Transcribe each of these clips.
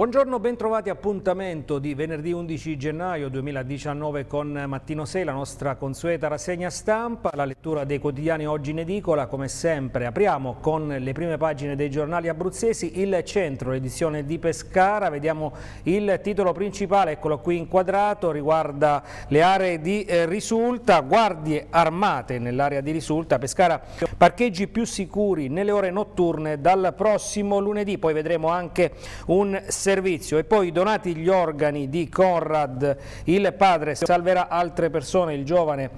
Buongiorno, bentrovati appuntamento di venerdì 11 gennaio 2019 con Mattino 6, la nostra consueta rassegna stampa, la lettura dei quotidiani oggi in edicola, come sempre apriamo con le prime pagine dei giornali abruzzesi, il centro, l'edizione di Pescara, vediamo il titolo principale, eccolo qui inquadrato, riguarda le aree di eh, risulta, guardie armate nell'area di risulta, Pescara parcheggi più sicuri nelle ore notturne dal prossimo lunedì, poi vedremo anche un servizio servizio e poi donati gli organi di Conrad, il padre salverà altre persone, il giovane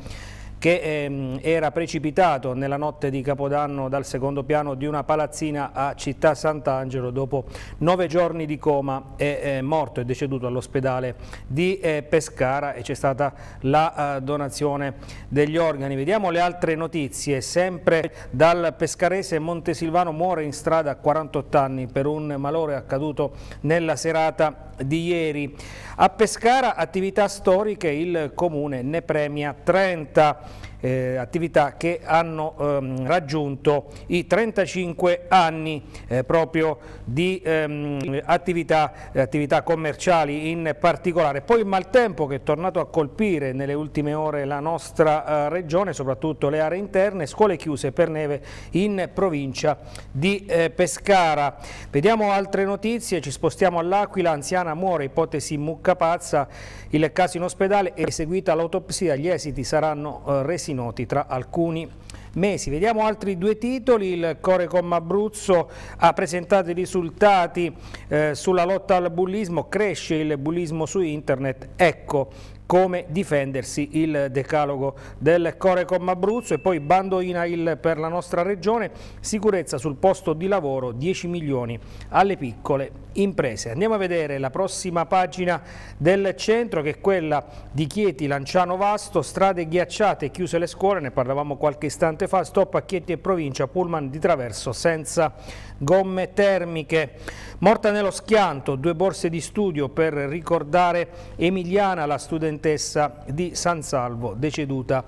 che ehm, era precipitato nella notte di Capodanno dal secondo piano di una palazzina a Città Sant'Angelo dopo nove giorni di coma è eh, morto e deceduto all'ospedale di eh, Pescara e c'è stata la eh, donazione degli organi. Vediamo le altre notizie, sempre dal pescarese Montesilvano muore in strada a 48 anni per un malore accaduto nella serata di ieri. A Pescara attività storiche il comune ne premia 30 eh, attività che hanno ehm, raggiunto i 35 anni eh, proprio di ehm, attività, attività, commerciali in particolare. Poi il maltempo che è tornato a colpire nelle ultime ore la nostra eh, regione, soprattutto le aree interne, scuole chiuse per neve in provincia di eh, Pescara. Vediamo altre notizie, ci spostiamo all'Aquila, anziana muore, ipotesi mucca pazza, il caso in ospedale è eseguita l'autopsia, gli esiti saranno eh, resi resi noti tra alcuni mesi. Vediamo altri due titoli, il Corecom Abruzzo ha presentato i risultati eh, sulla lotta al bullismo, cresce il bullismo su internet, ecco come difendersi il decalogo del Corecom Abruzzo e poi bando INAIL per la nostra regione, sicurezza sul posto di lavoro 10 milioni alle piccole imprese. Andiamo a vedere la prossima pagina del centro che è quella di Chieti, Lanciano Vasto, strade ghiacciate, chiuse le scuole, ne parlavamo qualche istante fa, stop a Chieti e provincia, pullman di traverso senza gomme termiche. Morta nello schianto, due borse di studio per ricordare Emiliana, la studentessa di San Salvo, deceduta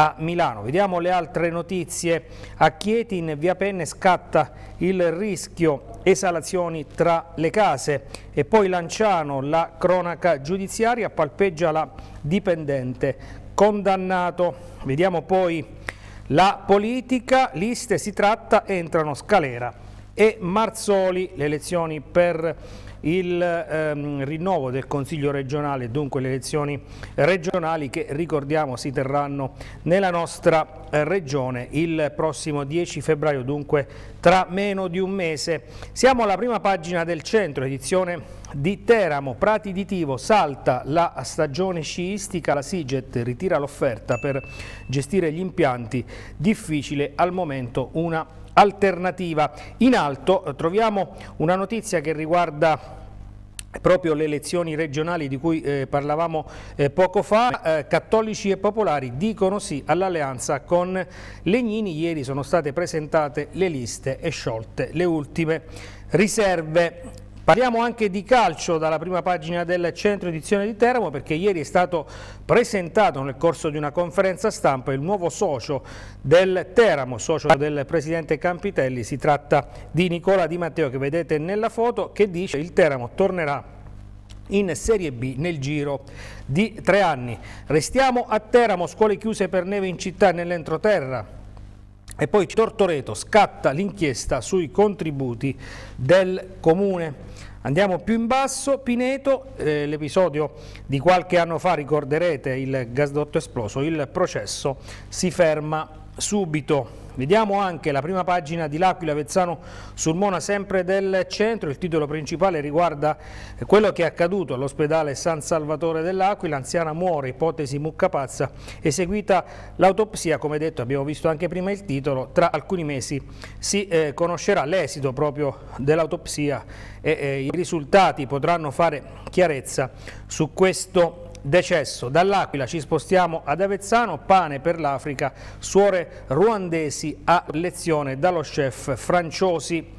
a Milano. Vediamo le altre notizie. A Chieti in via Penne scatta il rischio esalazioni tra le case e poi Lanciano, la cronaca giudiziaria, palpeggia la dipendente condannato. Vediamo poi la politica, liste si tratta, entrano Scalera e Marzoli, le elezioni per il ehm, rinnovo del Consiglio regionale e dunque le elezioni regionali che ricordiamo si terranno nella nostra eh, regione il prossimo 10 febbraio, dunque tra meno di un mese. Siamo alla prima pagina del centro, edizione di Teramo, Prati di Tivo, salta la stagione sciistica, la Siget ritira l'offerta per gestire gli impianti, difficile al momento una alternativa. In alto eh, troviamo una notizia che riguarda proprio le elezioni regionali di cui eh, parlavamo eh, poco fa, eh, cattolici e popolari dicono sì all'alleanza con Legnini, ieri sono state presentate le liste e sciolte le ultime riserve Parliamo anche di calcio dalla prima pagina del centro edizione di Teramo perché ieri è stato presentato nel corso di una conferenza stampa il nuovo socio del Teramo, socio del presidente Campitelli, si tratta di Nicola Di Matteo che vedete nella foto che dice il Teramo tornerà in Serie B nel giro di tre anni. Restiamo a Teramo, scuole chiuse per neve in città e nell'entroterra. E poi Tortoreto scatta l'inchiesta sui contributi del comune. Andiamo più in basso, Pineto, eh, l'episodio di qualche anno fa, ricorderete il gasdotto esploso, il processo si ferma subito. Vediamo anche la prima pagina di L'Aquila Vezzano sul Mona, sempre del centro. Il titolo principale riguarda eh, quello che è accaduto all'ospedale San Salvatore dell'Aquila. L'anziana muore, ipotesi mucca pazza, eseguita l'autopsia. Come detto, abbiamo visto anche prima il titolo. Tra alcuni mesi si eh, conoscerà l'esito proprio dell'autopsia e eh, i risultati potranno fare chiarezza su questo decesso. Dall'Aquila ci spostiamo ad Avezzano, pane per l'Africa, suore ruandesi a lezione dallo chef Franciosi.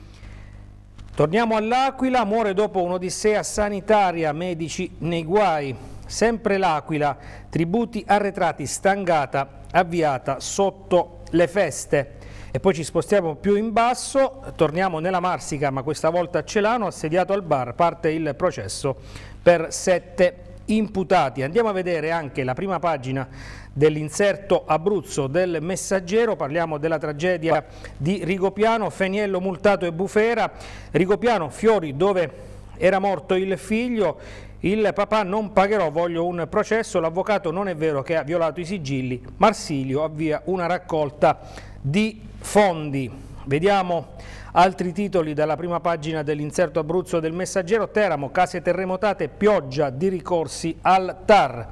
Torniamo all'Aquila, muore dopo un'odissea sanitaria, medici nei guai. Sempre l'Aquila, tributi arretrati, stangata, avviata sotto le feste. E poi ci spostiamo più in basso, torniamo nella Marsica, ma questa volta a Celano, assediato al bar, parte il processo per sette imputati. Andiamo a vedere anche la prima pagina dell'inserto Abruzzo del Messaggero, parliamo della tragedia di Rigopiano, Feniello multato e bufera, Rigopiano Fiori dove era morto il figlio, il papà non pagherò, voglio un processo, l'avvocato non è vero che ha violato i sigilli, Marsilio avvia una raccolta di fondi. Vediamo Altri titoli dalla prima pagina dell'inserto Abruzzo del Messaggero, Teramo, case terremotate, pioggia di ricorsi al TAR.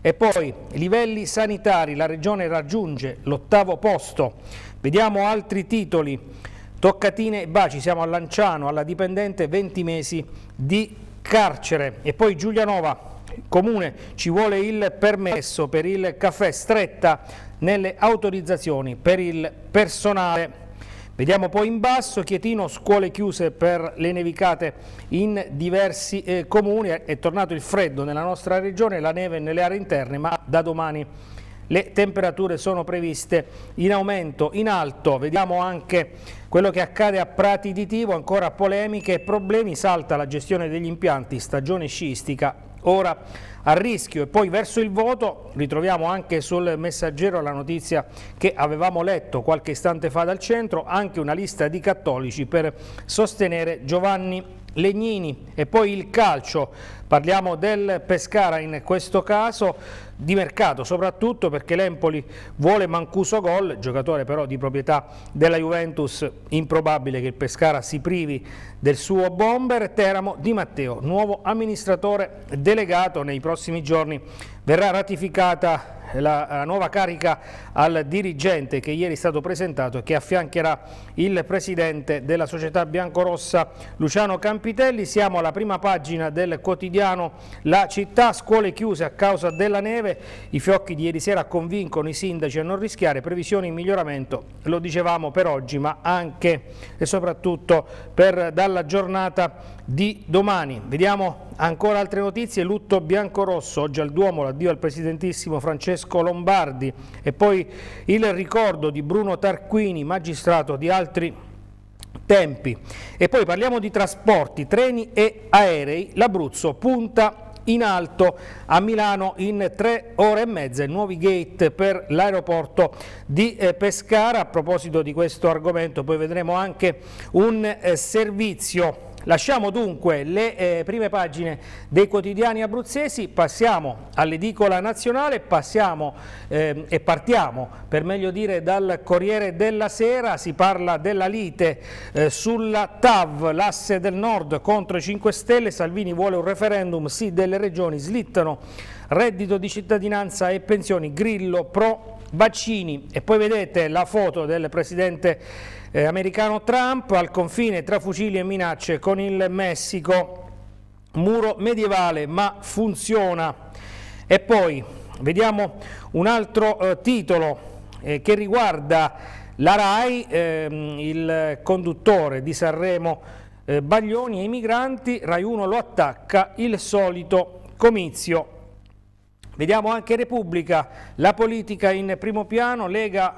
E poi livelli sanitari, la regione raggiunge l'ottavo posto. Vediamo altri titoli. Toccatine e baci, siamo a Lanciano, alla dipendente 20 mesi di carcere. E poi Giulianova, comune, ci vuole il permesso per il caffè stretta nelle autorizzazioni per il personale Vediamo poi in basso Chietino, scuole chiuse per le nevicate in diversi eh, comuni, è tornato il freddo nella nostra regione, la neve nelle aree interne, ma da domani le temperature sono previste in aumento, in alto, vediamo anche quello che accade a Prati di Tivo, ancora polemiche e problemi, salta la gestione degli impianti, stagione sciistica, ora a rischio e poi verso il voto ritroviamo anche sul messaggero la notizia che avevamo letto qualche istante fa dal centro, anche una lista di cattolici per sostenere Giovanni Legnini e poi il calcio, parliamo del Pescara in questo caso di mercato, soprattutto perché l'Empoli vuole Mancuso gol, giocatore però di proprietà della Juventus, improbabile che il Pescara si privi del suo bomber, Teramo Di Matteo, nuovo amministratore delegato, nei prossimi giorni verrà ratificata la nuova carica al dirigente che ieri è stato presentato e che affiancherà il presidente della società biancorossa Luciano Campitelli. Siamo alla prima pagina del quotidiano La Città, scuole chiuse a causa della neve, i fiocchi di ieri sera convincono i sindaci a non rischiare, previsioni in miglioramento, lo dicevamo per oggi ma anche e soprattutto per dalla giornata di domani. Vediamo Ancora altre notizie, lutto bianco-rosso, oggi al Duomo l'addio al presidentissimo Francesco Lombardi e poi il ricordo di Bruno Tarquini, magistrato di altri tempi. E poi parliamo di trasporti, treni e aerei, l'Abruzzo punta in alto a Milano in tre ore e mezza, nuovi gate per l'aeroporto di eh, Pescara. A proposito di questo argomento poi vedremo anche un eh, servizio Lasciamo dunque le eh, prime pagine dei quotidiani abruzzesi, passiamo all'edicola nazionale, passiamo eh, e partiamo per meglio dire dal Corriere della Sera, si parla della lite eh, sulla TAV, l'asse del nord contro i 5 Stelle, Salvini vuole un referendum, sì delle regioni slittano reddito di cittadinanza e pensioni, Grillo pro vaccini e poi vedete la foto del presidente eh, americano Trump al confine tra fucili e minacce con il Messico, muro medievale ma funziona. E poi vediamo un altro eh, titolo eh, che riguarda la RAI, ehm, il conduttore di Sanremo eh, Baglioni e i migranti, RAI 1 lo attacca, il solito comizio. Vediamo anche Repubblica, la politica in primo piano, Lega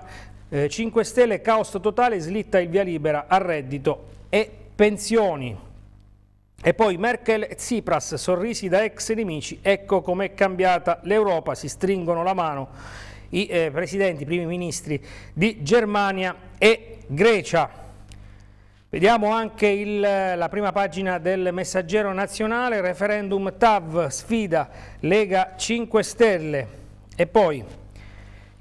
eh, 5 Stelle, caos totale, slitta il via libera a reddito e pensioni. E poi Merkel e Tsipras, sorrisi da ex nemici, ecco com'è cambiata l'Europa, si stringono la mano i eh, presidenti, i primi ministri di Germania e Grecia. Vediamo anche il, la prima pagina del messaggero nazionale, referendum TAV, sfida Lega 5 Stelle e poi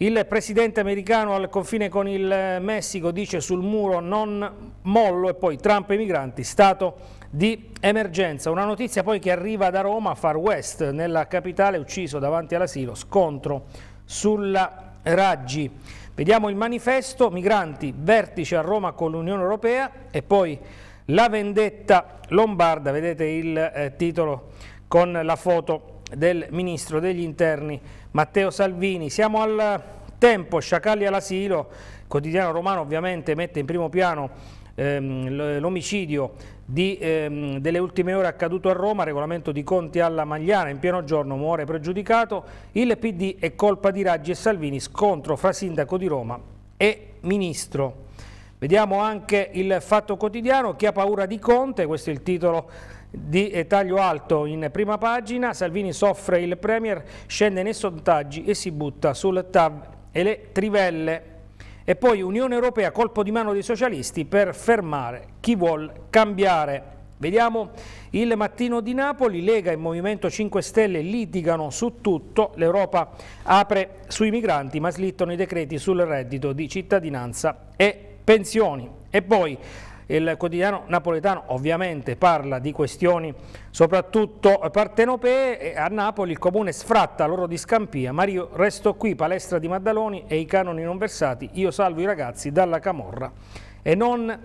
il presidente americano al confine con il Messico dice sul muro non mollo e poi Trump e i migranti, stato di emergenza. Una notizia poi che arriva da Roma, Far West, nella capitale ucciso davanti all'asilo, scontro sulla Raggi. Vediamo il manifesto, migranti, vertice a Roma con l'Unione Europea e poi la vendetta lombarda, vedete il eh, titolo con la foto del ministro degli interni Matteo Salvini. Siamo al tempo, sciacalli all'asilo, il quotidiano romano ovviamente mette in primo piano ehm, l'omicidio ehm, delle ultime ore accaduto a Roma, regolamento di Conti alla Magliana, in pieno giorno muore pregiudicato, il PD è colpa di Raggi e Salvini, scontro fra sindaco di Roma e ministro. Vediamo anche il fatto quotidiano, chi ha paura di Conte, questo è il titolo di taglio alto in prima pagina, Salvini soffre il Premier, scende nei sondaggi e si butta sul TAV e le trivelle. E poi Unione Europea, colpo di mano dei socialisti per fermare chi vuol cambiare. Vediamo il mattino di Napoli, Lega e Movimento 5 Stelle litigano su tutto, l'Europa apre sui migranti ma slittano i decreti sul reddito di cittadinanza e pensioni. E poi il quotidiano napoletano ovviamente parla di questioni soprattutto partenopee e a Napoli il comune sfratta l'oro di Scampia, Mario resto qui, palestra di Maddaloni e i canoni non versati, io salvo i ragazzi dalla camorra e non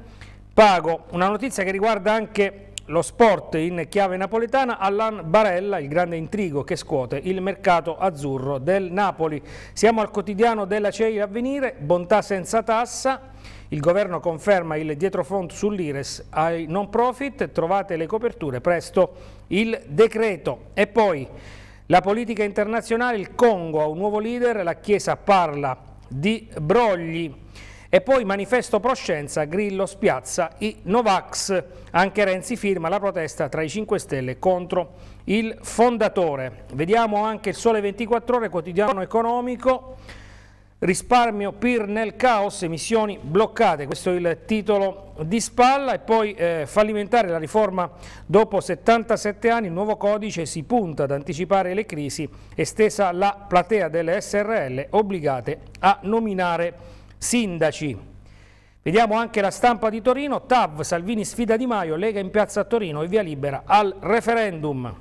pago. Una notizia che riguarda anche lo sport in chiave napoletana, Allan Barella, il grande intrigo che scuote il mercato azzurro del Napoli. Siamo al quotidiano della CEI Avvenire, bontà senza tassa, il governo conferma il dietrofront sull'IRES ai non profit, trovate le coperture, presto il decreto. E poi la politica internazionale, il Congo ha un nuovo leader, la Chiesa parla di brogli. E poi manifesto proscienza, Grillo spiazza i Novax, anche Renzi firma la protesta tra i 5 Stelle contro il fondatore. Vediamo anche il Sole 24 Ore, quotidiano economico risparmio PIR nel caos, emissioni bloccate, questo è il titolo di spalla e poi eh, fallimentare la riforma dopo 77 anni, il nuovo codice si punta ad anticipare le crisi, estesa la platea delle SRL obbligate a nominare sindaci. Vediamo anche la stampa di Torino, TAV, Salvini sfida Di Maio, Lega in piazza a Torino e via libera al referendum.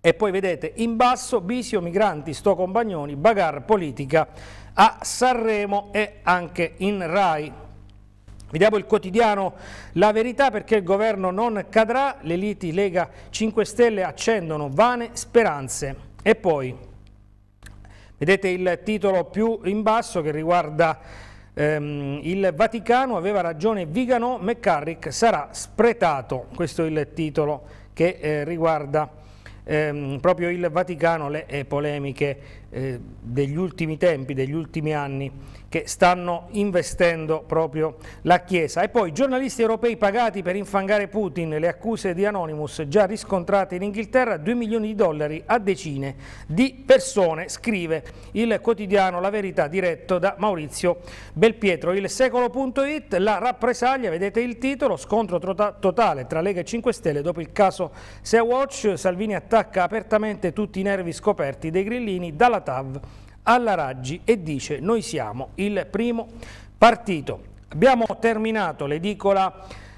E poi vedete in basso Bisio, Migranti, Sto Bagnoni, Bagar, Politica, a Sanremo e anche in Rai. Vediamo il quotidiano La Verità perché il governo non cadrà, le liti Lega 5 Stelle accendono vane speranze. E poi, vedete il titolo più in basso che riguarda ehm, il Vaticano, aveva ragione Vigano, McCarrick sarà spretato, questo è il titolo che eh, riguarda ehm, proprio il Vaticano le eh, polemiche eh, degli ultimi tempi, degli ultimi anni che stanno investendo proprio la Chiesa. E poi giornalisti europei pagati per infangare Putin, le accuse di Anonymous già riscontrate in Inghilterra, 2 milioni di dollari a decine di persone, scrive il quotidiano La Verità diretto da Maurizio Belpietro. Il secolo.it, la rappresaglia, vedete il titolo, scontro totale tra Lega e 5 Stelle dopo il caso Sea Watch, Salvini attacca apertamente tutti i nervi scoperti dei grillini dalla TAV alla Raggi e dice noi siamo il primo partito. Abbiamo terminato l'edicola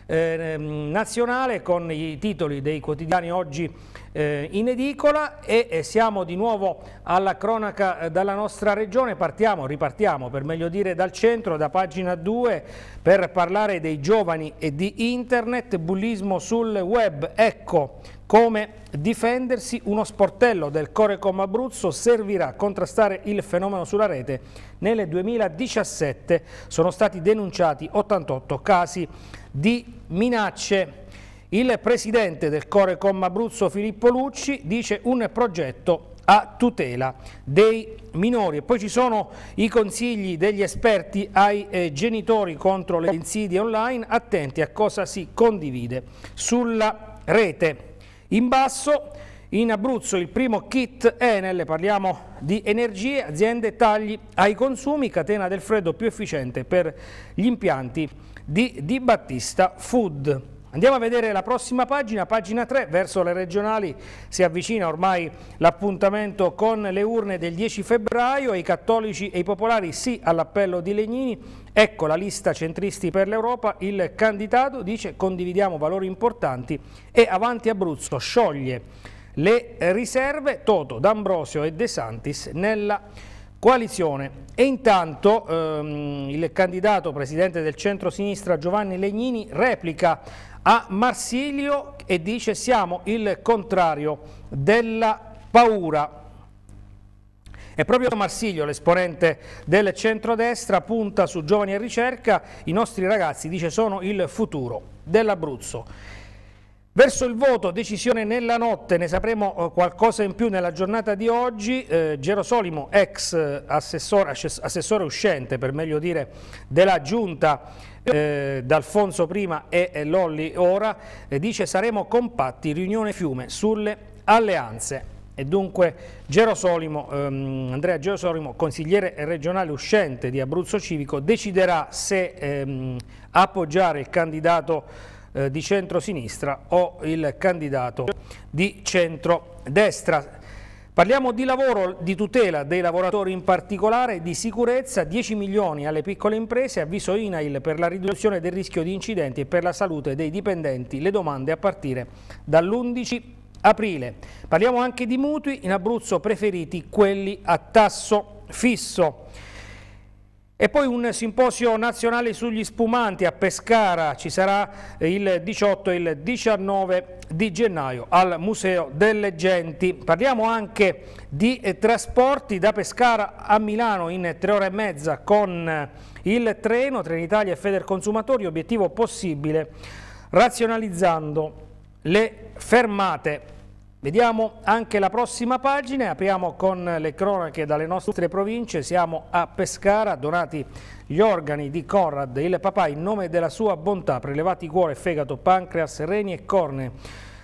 eh, nazionale con i titoli dei quotidiani oggi eh, in edicola e, e siamo di nuovo alla cronaca eh, dalla nostra regione, partiamo, ripartiamo per meglio dire dal centro, da pagina 2 per parlare dei giovani e di internet, bullismo sul web, ecco come difendersi? Uno sportello del Corecom Abruzzo servirà a contrastare il fenomeno sulla rete. Nel 2017 sono stati denunciati 88 casi di minacce. Il presidente del Corecom Abruzzo Filippo Lucci dice un progetto a tutela dei minori. E poi ci sono i consigli degli esperti ai eh, genitori contro le insidie online, attenti a cosa si condivide sulla rete. In basso, in Abruzzo il primo kit Enel, parliamo di energie, aziende, tagli ai consumi, catena del freddo più efficiente per gli impianti di Di Battista Food. Andiamo a vedere la prossima pagina, pagina 3, verso le regionali si avvicina ormai l'appuntamento con le urne del 10 febbraio i cattolici e i popolari sì all'appello di Legnini, ecco la lista centristi per l'Europa, il candidato dice condividiamo valori importanti e avanti Abruzzo scioglie le riserve Toto, D'Ambrosio e De Santis nella coalizione. E intanto ehm, il candidato presidente del centro-sinistra Giovanni Legnini replica a Marsilio e dice siamo il contrario della paura. E proprio Marsiglio, l'esponente del centrodestra, punta su giovani e ricerca, i nostri ragazzi, dice, sono il futuro dell'Abruzzo. Verso il voto, decisione nella notte, ne sapremo eh, qualcosa in più nella giornata di oggi. Eh, Gerosolimo, ex eh, assessore, assessore uscente, per meglio dire, della Giunta, eh, D'Alfonso prima e Lolli ora, eh, dice saremo compatti, riunione fiume sulle alleanze. E dunque Gerosolimo, ehm, Andrea Gerosolimo, consigliere regionale uscente di Abruzzo Civico, deciderà se ehm, appoggiare il candidato eh, di centro-sinistra o il candidato di centro-destra. Parliamo di lavoro, di tutela dei lavoratori in particolare, di sicurezza, 10 milioni alle piccole imprese, avviso INAIL per la riduzione del rischio di incidenti e per la salute dei dipendenti, le domande a partire dall'11 aprile. Parliamo anche di mutui, in Abruzzo preferiti quelli a tasso fisso. E poi un simposio nazionale sugli spumanti a Pescara ci sarà il 18 e il 19 di gennaio al Museo delle Genti. Parliamo anche di eh, trasporti da Pescara a Milano in tre ore e mezza con eh, il treno Trenitalia e Feder Consumatori, obiettivo possibile razionalizzando le fermate Vediamo anche la prossima pagina, apriamo con le cronache dalle nostre province, siamo a Pescara, donati gli organi di Conrad, il papà in nome della sua bontà, prelevati cuore, fegato, pancreas, reni e corne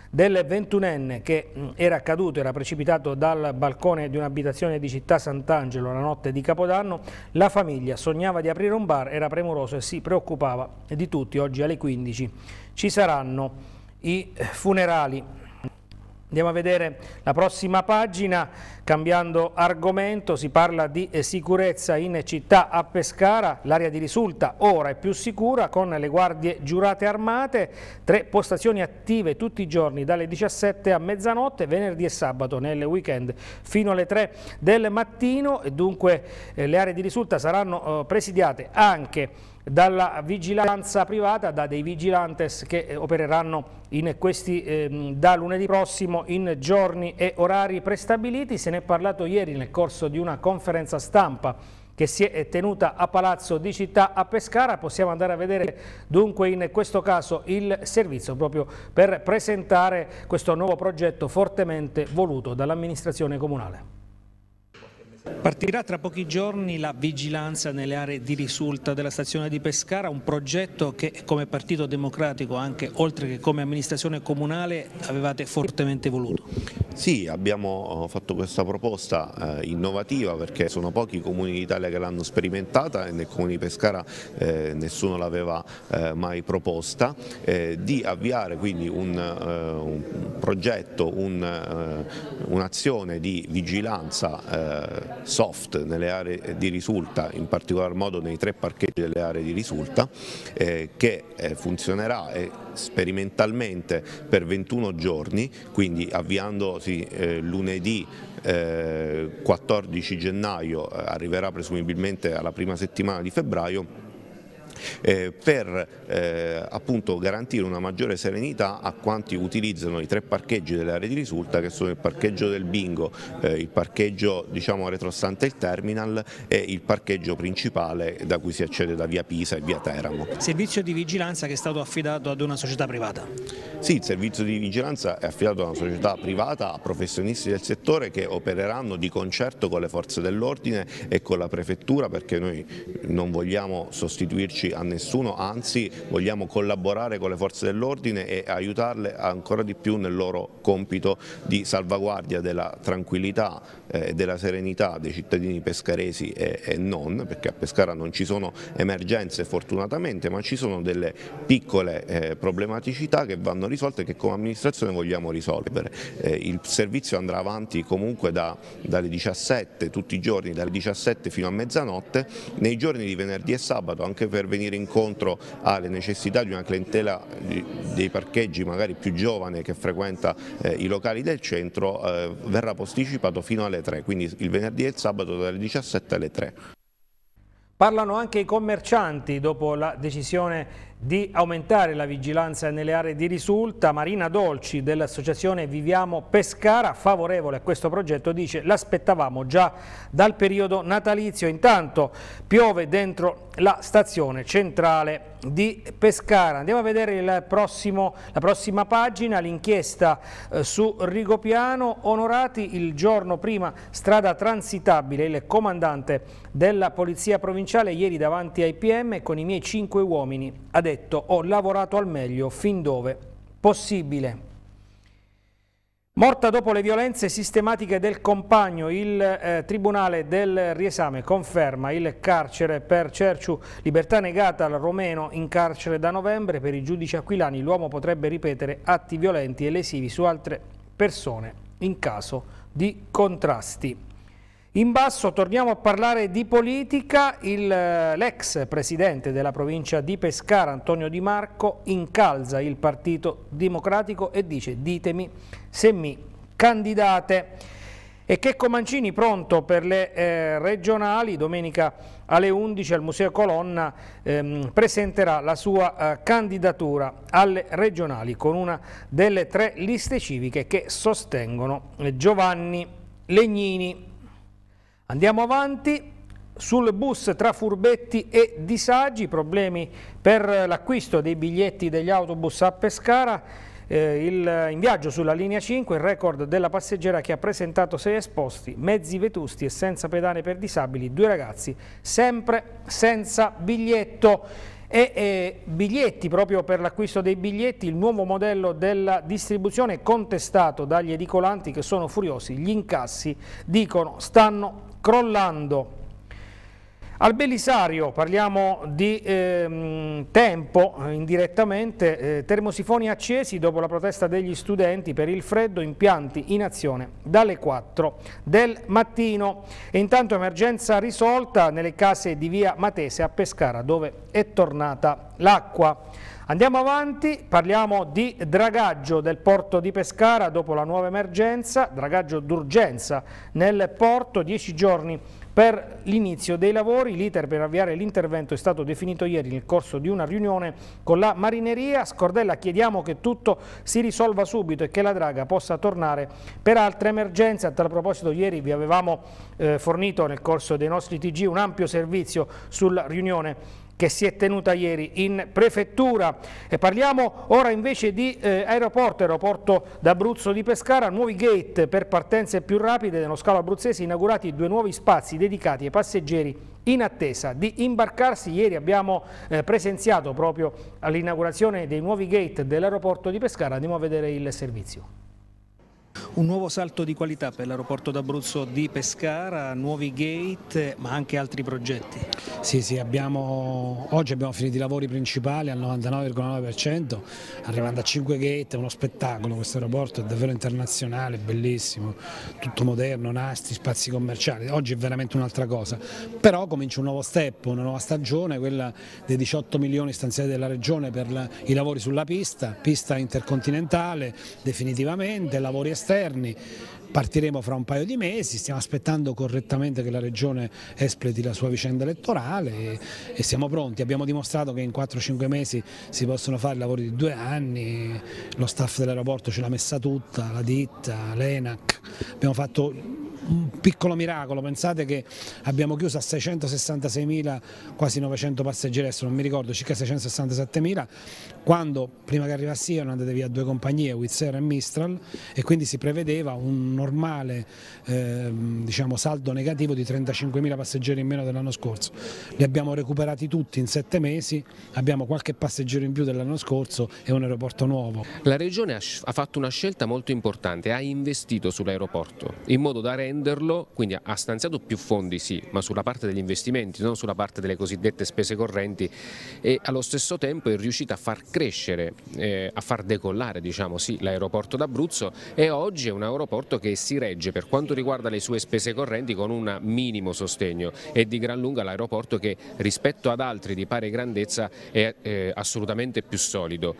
del ventunenne che mm, era caduto, era precipitato dal balcone di un'abitazione di città Sant'Angelo la notte di Capodanno, la famiglia sognava di aprire un bar, era premuroso e si preoccupava di tutti, oggi alle 15 ci saranno i eh, funerali. Andiamo a vedere la prossima pagina, cambiando argomento, si parla di eh, sicurezza in città a Pescara, l'area di risulta ora è più sicura con le guardie giurate armate, tre postazioni attive tutti i giorni dalle 17 a mezzanotte, venerdì e sabato nel weekend fino alle 3 del mattino dunque eh, le aree di risulta saranno eh, presidiate anche dalla vigilanza privata, da dei vigilantes che eh, opereranno questi, eh, da lunedì prossimo in giorni e orari prestabiliti. Se ne è parlato ieri nel corso di una conferenza stampa che si è eh, tenuta a Palazzo di Città a Pescara. Possiamo andare a vedere dunque in questo caso il servizio proprio per presentare questo nuovo progetto fortemente voluto dall'amministrazione comunale. Partirà tra pochi giorni la vigilanza nelle aree di risulta della stazione di Pescara, un progetto che come Partito Democratico, anche oltre che come amministrazione comunale, avevate fortemente voluto. Sì, abbiamo eh, fatto questa proposta eh, innovativa perché sono pochi i comuni d'Italia che l'hanno sperimentata e nel comune di Pescara eh, nessuno l'aveva eh, mai proposta, eh, di avviare quindi un, eh, un progetto, un'azione un di vigilanza soft nelle aree di risulta, in particolar modo nei tre parcheggi delle aree di risulta, eh, che eh, funzionerà eh, sperimentalmente per 21 giorni, quindi avviandosi eh, lunedì eh, 14 gennaio, eh, arriverà presumibilmente alla prima settimana di febbraio eh, per eh, appunto garantire una maggiore serenità a quanti utilizzano i tre parcheggi delle aree di risulta che sono il parcheggio del bingo, eh, il parcheggio diciamo retrostante il terminal e il parcheggio principale da cui si accede da via Pisa e via Teramo. Servizio di vigilanza che è stato affidato ad una società privata? Sì, il servizio di vigilanza è affidato a una società privata, a professionisti del settore che opereranno di concerto con le forze dell'ordine e con la prefettura perché noi non vogliamo sostituirci a nessuno, anzi vogliamo collaborare con le forze dell'ordine e aiutarle ancora di più nel loro compito di salvaguardia della tranquillità e eh, della serenità dei cittadini pescaresi e non, perché a Pescara non ci sono emergenze fortunatamente, ma ci sono delle piccole eh, problematicità che vanno risolte e che come amministrazione vogliamo risolvere. Eh, il servizio andrà avanti comunque da, dalle 17 tutti i giorni, dalle 17 fino a mezzanotte, nei giorni di venerdì e sabato anche per venire incontro alle necessità di una clientela dei parcheggi magari più giovane che frequenta i locali del centro verrà posticipato fino alle 3, quindi il venerdì e il sabato dalle 17 alle 3. Parlano anche i commercianti dopo la decisione di aumentare la vigilanza nelle aree di risulta. Marina Dolci dell'associazione Viviamo Pescara, favorevole a questo progetto, dice l'aspettavamo già dal periodo natalizio. Intanto piove dentro la stazione centrale di Pescara. Andiamo a vedere prossimo, la prossima pagina, l'inchiesta eh, su Rigopiano. Onorati il giorno prima strada transitabile, il comandante della Polizia Provinciale ieri davanti ai PM con i miei cinque uomini. Adesso detto ho lavorato al meglio fin dove possibile. Morta dopo le violenze sistematiche del compagno, il eh, Tribunale del Riesame conferma il carcere per Cerciu, libertà negata al romeno in carcere da novembre. Per i giudici aquilani l'uomo potrebbe ripetere atti violenti e lesivi su altre persone in caso di contrasti. In basso torniamo a parlare di politica, eh, l'ex presidente della provincia di Pescara Antonio Di Marco incalza il Partito Democratico e dice ditemi se mi candidate. E Checco Mancini pronto per le eh, regionali, domenica alle 11 al Museo Colonna ehm, presenterà la sua eh, candidatura alle regionali con una delle tre liste civiche che sostengono Giovanni Legnini. Andiamo avanti. Sul bus tra furbetti e disagi, problemi per l'acquisto dei biglietti degli autobus a Pescara, eh, il, in viaggio sulla linea 5 il record della passeggera che ha presentato sei esposti, mezzi vetusti e senza pedane per disabili, due ragazzi sempre senza biglietto e eh, biglietti, proprio per l'acquisto dei biglietti, il nuovo modello della distribuzione contestato dagli edicolanti che sono furiosi, gli incassi dicono stanno crollando. Al Belisario parliamo di ehm, eh, tempo indirettamente, eh, termosifoni accesi dopo la protesta degli studenti per il freddo, impianti in azione dalle 4 del mattino. E intanto emergenza risolta nelle case di via Matese a Pescara dove è tornata l'acqua. Andiamo avanti, parliamo di dragaggio del porto di Pescara dopo la nuova emergenza, dragaggio d'urgenza nel porto, 10 giorni per l'inizio dei lavori, l'iter per avviare l'intervento è stato definito ieri nel corso di una riunione con la marineria. Scordella chiediamo che tutto si risolva subito e che la draga possa tornare per altre emergenze. A tal proposito ieri vi avevamo eh, fornito nel corso dei nostri TG un ampio servizio sulla riunione che si è tenuta ieri in prefettura. E parliamo ora invece di eh, aeroporto, aeroporto d'Abruzzo di Pescara, nuovi gate per partenze più rapide nello scalo abruzzese, inaugurati due nuovi spazi dedicati ai passeggeri in attesa di imbarcarsi. Ieri abbiamo eh, presenziato proprio all'inaugurazione dei nuovi gate dell'aeroporto di Pescara, andiamo a vedere il servizio. Un nuovo salto di qualità per l'aeroporto d'Abruzzo di Pescara, nuovi gate ma anche altri progetti. Sì, sì, abbiamo, oggi abbiamo finito i lavori principali al 99,9%, arrivando a 5 gate, è uno spettacolo questo aeroporto, è davvero internazionale, bellissimo, tutto moderno, nastri, spazi commerciali, oggi è veramente un'altra cosa, però comincia un nuovo step, una nuova stagione, quella dei 18 milioni stanziati dalla Regione per la, i lavori sulla pista, pista intercontinentale definitivamente, lavori esterni esterni, partiremo fra un paio di mesi, stiamo aspettando correttamente che la Regione espleti la sua vicenda elettorale e, e siamo pronti, abbiamo dimostrato che in 4-5 mesi si possono fare lavori di due anni, lo staff dell'aeroporto ce l'ha messa tutta, la ditta, l'ENAC, abbiamo fatto un piccolo miracolo, pensate che abbiamo chiuso a 666.000, quasi 900 passeggeri, adesso non mi ricordo, circa 667.000, quando prima che arrivassi io erano andate via due compagnie, Wizzair e Mistral, e quindi si prevedeva un normale eh, diciamo, saldo negativo di 35.000 passeggeri in meno dell'anno scorso. Li abbiamo recuperati tutti in sette mesi, abbiamo qualche passeggero in più dell'anno scorso e un aeroporto nuovo. La Regione ha fatto una scelta molto importante, ha investito sull'aeroporto in modo da renderlo, quindi ha stanziato più fondi sì, ma sulla parte degli investimenti, non sulla parte delle cosiddette spese correnti e allo stesso tempo è riuscita a far crescere, eh, a far decollare diciamo, sì, l'aeroporto d'Abruzzo e oggi è un aeroporto che si regge per quanto riguarda le sue spese correnti con un minimo sostegno e di gran lunga l'aeroporto che rispetto ad altri di pari grandezza è eh, assolutamente più solido.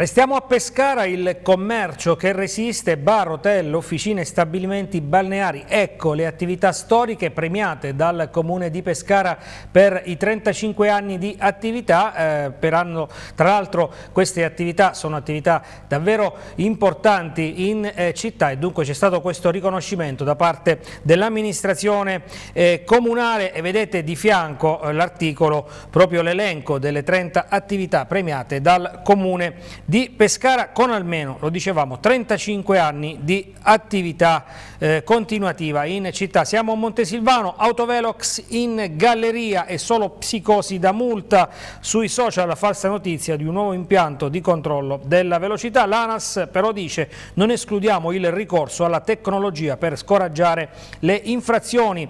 Restiamo a Pescara, il commercio che resiste, bar, hotel, officine, stabilimenti balneari. Ecco le attività storiche premiate dal comune di Pescara per i 35 anni di attività. Eh, anno, tra l'altro queste attività sono attività davvero importanti in eh, città e dunque c'è stato questo riconoscimento da parte dell'amministrazione eh, comunale e vedete di fianco eh, l'articolo, proprio l'elenco delle 30 attività premiate dal comune di di Pescara con almeno, lo dicevamo, 35 anni di attività eh, continuativa in città. Siamo a Montesilvano, Autovelox in galleria e solo psicosi da multa sui social, la falsa notizia di un nuovo impianto di controllo della velocità. L'ANAS però dice non escludiamo il ricorso alla tecnologia per scoraggiare le infrazioni.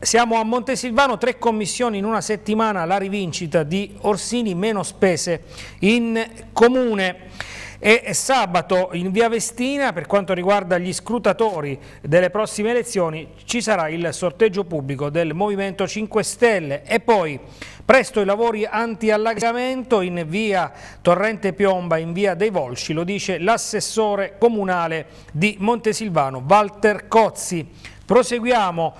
Siamo a Montesilvano, tre commissioni in una settimana, la rivincita di Orsini, meno spese in comune e sabato in via Vestina per quanto riguarda gli scrutatori delle prossime elezioni ci sarà il sorteggio pubblico del Movimento 5 Stelle e poi presto i lavori anti-allagamento in via Torrente Piomba in via dei Volsci lo dice l'assessore comunale di Montesilvano Walter Cozzi proseguiamo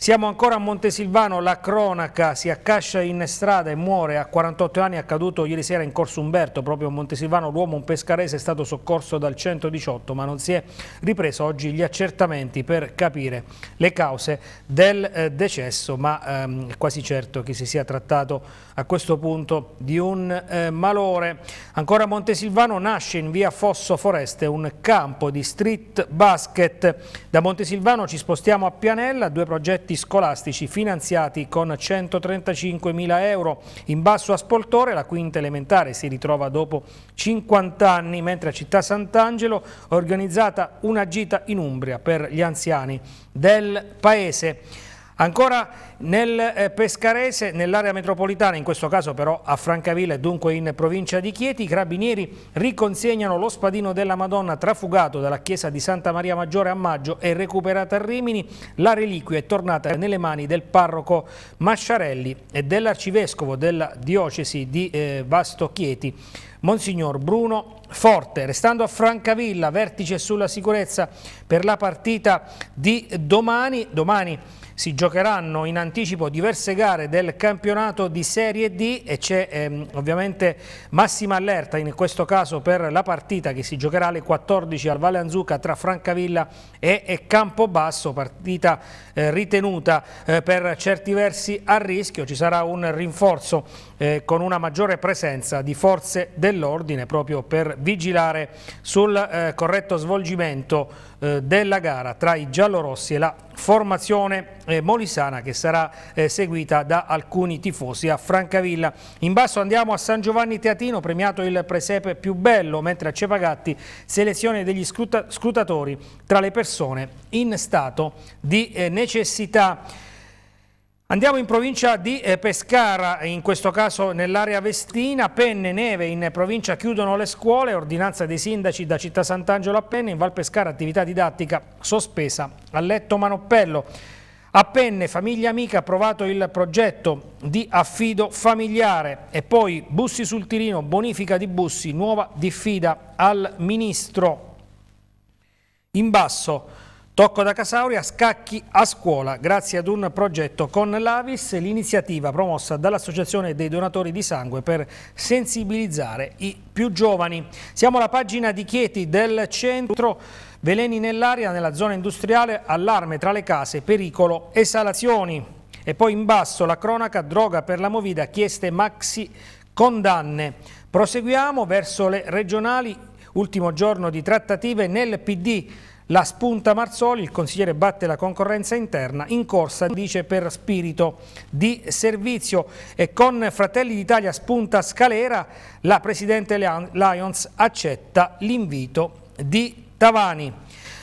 siamo ancora a Montesilvano, la cronaca si accascia in strada e muore a 48 anni, accaduto ieri sera in Corso Umberto, proprio a Montesilvano, l'uomo un pescarese è stato soccorso dal 118 ma non si è ripreso oggi gli accertamenti per capire le cause del eh, decesso, ma ehm, è quasi certo che si sia trattato di a questo punto di un eh, malore. Ancora a Montesilvano nasce in via Fosso Foreste un campo di street basket. Da Montesilvano ci spostiamo a Pianella, due progetti scolastici finanziati con 135 mila euro. In basso a Spoltore la quinta elementare si ritrova dopo 50 anni, mentre a Città Sant'Angelo è organizzata una gita in Umbria per gli anziani del paese. Ancora nel eh, Pescarese, nell'area metropolitana, in questo caso però a Francavilla e dunque in provincia di Chieti, i carabinieri riconsegnano lo spadino della Madonna trafugato dalla chiesa di Santa Maria Maggiore a maggio e recuperata a Rimini. La reliquia è tornata nelle mani del parroco Masciarelli e dell'arcivescovo della diocesi di eh, Vasto Chieti, Monsignor Bruno Forte. Restando a Francavilla, vertice sulla sicurezza per la partita di domani, domani si giocheranno in anticipo diverse gare del campionato di Serie D e c'è ehm, ovviamente massima allerta in questo caso per la partita che si giocherà alle 14 al Valle Anzuca tra Francavilla e, e Campobasso, partita eh, ritenuta eh, per certi versi a rischio, ci sarà un rinforzo eh, con una maggiore presenza di forze dell'ordine proprio per vigilare sul eh, corretto svolgimento eh, della gara tra i giallorossi e la formazione eh, molisana che sarà eh, seguita da alcuni tifosi a Francavilla. In basso andiamo a San Giovanni Teatino, premiato il presepe più bello, mentre a Cepagatti selezione degli scruta scrutatori tra le persone in stato di eh, necessità. Andiamo in provincia di eh, Pescara, in questo caso nell'area Vestina, Penne, Neve in provincia chiudono le scuole, ordinanza dei sindaci da Città Sant'Angelo a Penne, in Val Pescara attività didattica sospesa a letto Manoppello. A Penne, famiglia amica, approvato il progetto di affido familiare e poi Bussi sul Tirino, bonifica di Bussi, nuova diffida al Ministro. In basso Tocco da Casauri a scacchi a scuola, grazie ad un progetto con l'Avis, l'iniziativa promossa dall'Associazione dei Donatori di Sangue per sensibilizzare i più giovani. Siamo alla pagina di Chieti del centro, veleni nell'aria, nella zona industriale, allarme tra le case, pericolo, esalazioni. E poi in basso la cronaca, droga per la movida, chieste maxi condanne. Proseguiamo verso le regionali, ultimo giorno di trattative nel PD la spunta Marzoli, il consigliere batte la concorrenza interna in corsa, dice per spirito di servizio e con Fratelli d'Italia spunta Scalera, la Presidente Lions accetta l'invito di Tavani.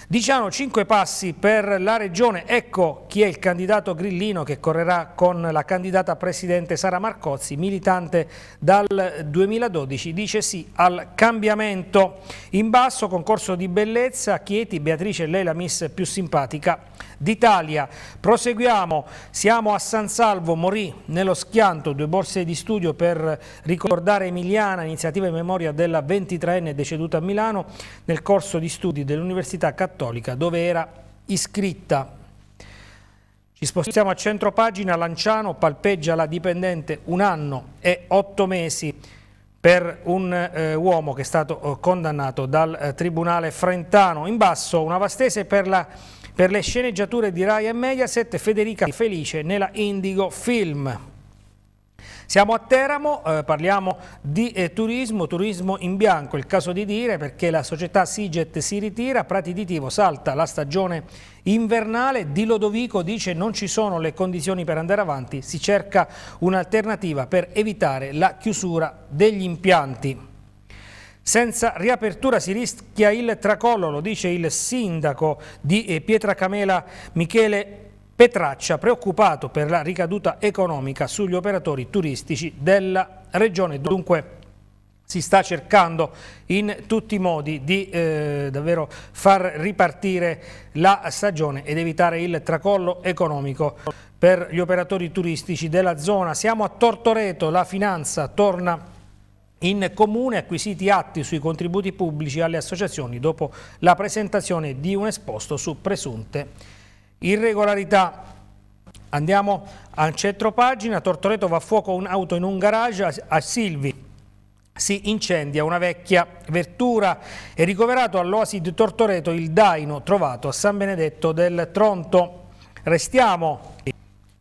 Diciamo cinque passi per la regione, ecco chi è il candidato grillino che correrà con la candidata presidente Sara Marcozzi, militante dal 2012, dice sì al cambiamento. In basso concorso di bellezza, Chieti, Beatrice, lei la miss più simpatica d'Italia. Proseguiamo, siamo a San Salvo, morì nello schianto, due borse di studio per ricordare Emiliana, iniziativa in memoria della 23enne deceduta a Milano nel corso di studi dell'Università Cattolica dove era iscritta. Ci spostiamo a centro pagina, Lanciano palpeggia la dipendente un anno e otto mesi per un eh, uomo che è stato eh, condannato dal eh, Tribunale Frentano. In basso una vastese per la per le sceneggiature di Rai e Mediaset Federica Felice nella Indigo Film. Siamo a Teramo, eh, parliamo di eh, turismo, turismo in bianco, il caso di dire perché la società Siget si ritira, Prati di Tivo salta la stagione invernale, Di Lodovico dice non ci sono le condizioni per andare avanti, si cerca un'alternativa per evitare la chiusura degli impianti. Senza riapertura si rischia il tracollo, lo dice il sindaco di eh, Pietracamela Michele Petraccia, preoccupato per la ricaduta economica sugli operatori turistici della regione. Dunque si sta cercando in tutti i modi di eh, davvero far ripartire la stagione ed evitare il tracollo economico per gli operatori turistici della zona. Siamo a Tortoreto, la finanza torna a in comune acquisiti atti sui contributi pubblici alle associazioni dopo la presentazione di un esposto su presunte irregolarità. Andiamo al centro pagina, Tortoreto va a fuoco un'auto in un garage a Silvi. Si incendia una vecchia vettura e ricoverato all'oasi di Tortoreto il daino trovato a San Benedetto del Tronto. Restiamo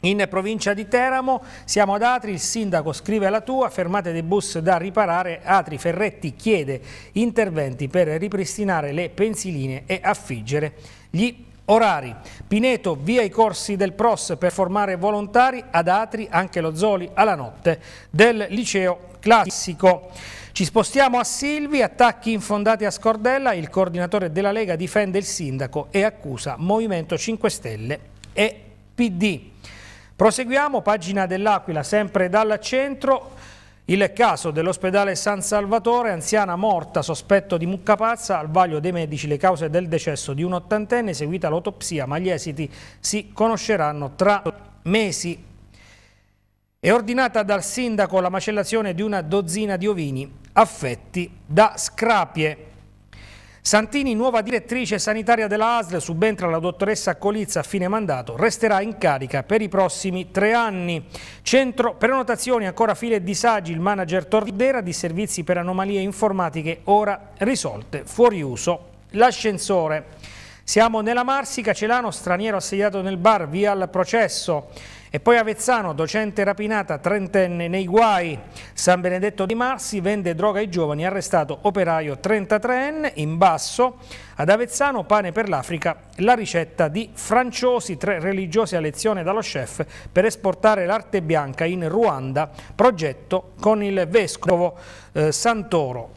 in provincia di Teramo siamo ad Atri, il sindaco scrive la tua, fermate dei bus da riparare, Atri Ferretti chiede interventi per ripristinare le pensiline e affiggere gli Orari. Pineto via i corsi del PROS per formare volontari ad Atri, anche lo Zoli, alla notte del liceo classico. Ci spostiamo a Silvi, attacchi infondati a Scordella, il coordinatore della Lega difende il sindaco e accusa Movimento 5 Stelle e PD. Proseguiamo, pagina dell'Aquila, sempre dal centro, il caso dell'ospedale San Salvatore, anziana morta, sospetto di mucca pazza, al vaglio dei medici le cause del decesso di un ottantenne, seguita l'autopsia, ma gli esiti si conosceranno tra mesi. È ordinata dal sindaco la macellazione di una dozzina di ovini affetti da scrapie. Santini, nuova direttrice sanitaria della ASL, subentra la dottoressa Colizza a fine mandato, resterà in carica per i prossimi tre anni. Centro prenotazioni ancora file e disagi, il manager Tordera di servizi per anomalie informatiche ora risolte, fuori uso l'ascensore. Siamo nella Marsica, Celano, straniero assediato nel bar, via al processo. E poi Avezzano, docente rapinata, trentenne nei guai. San Benedetto di Marsi vende droga ai giovani, arrestato operaio 33enne in basso. Ad Avezzano, pane per l'Africa, la ricetta di Franciosi, tre religiosi a lezione dallo chef per esportare l'arte bianca in Ruanda, progetto con il vescovo eh, Santoro.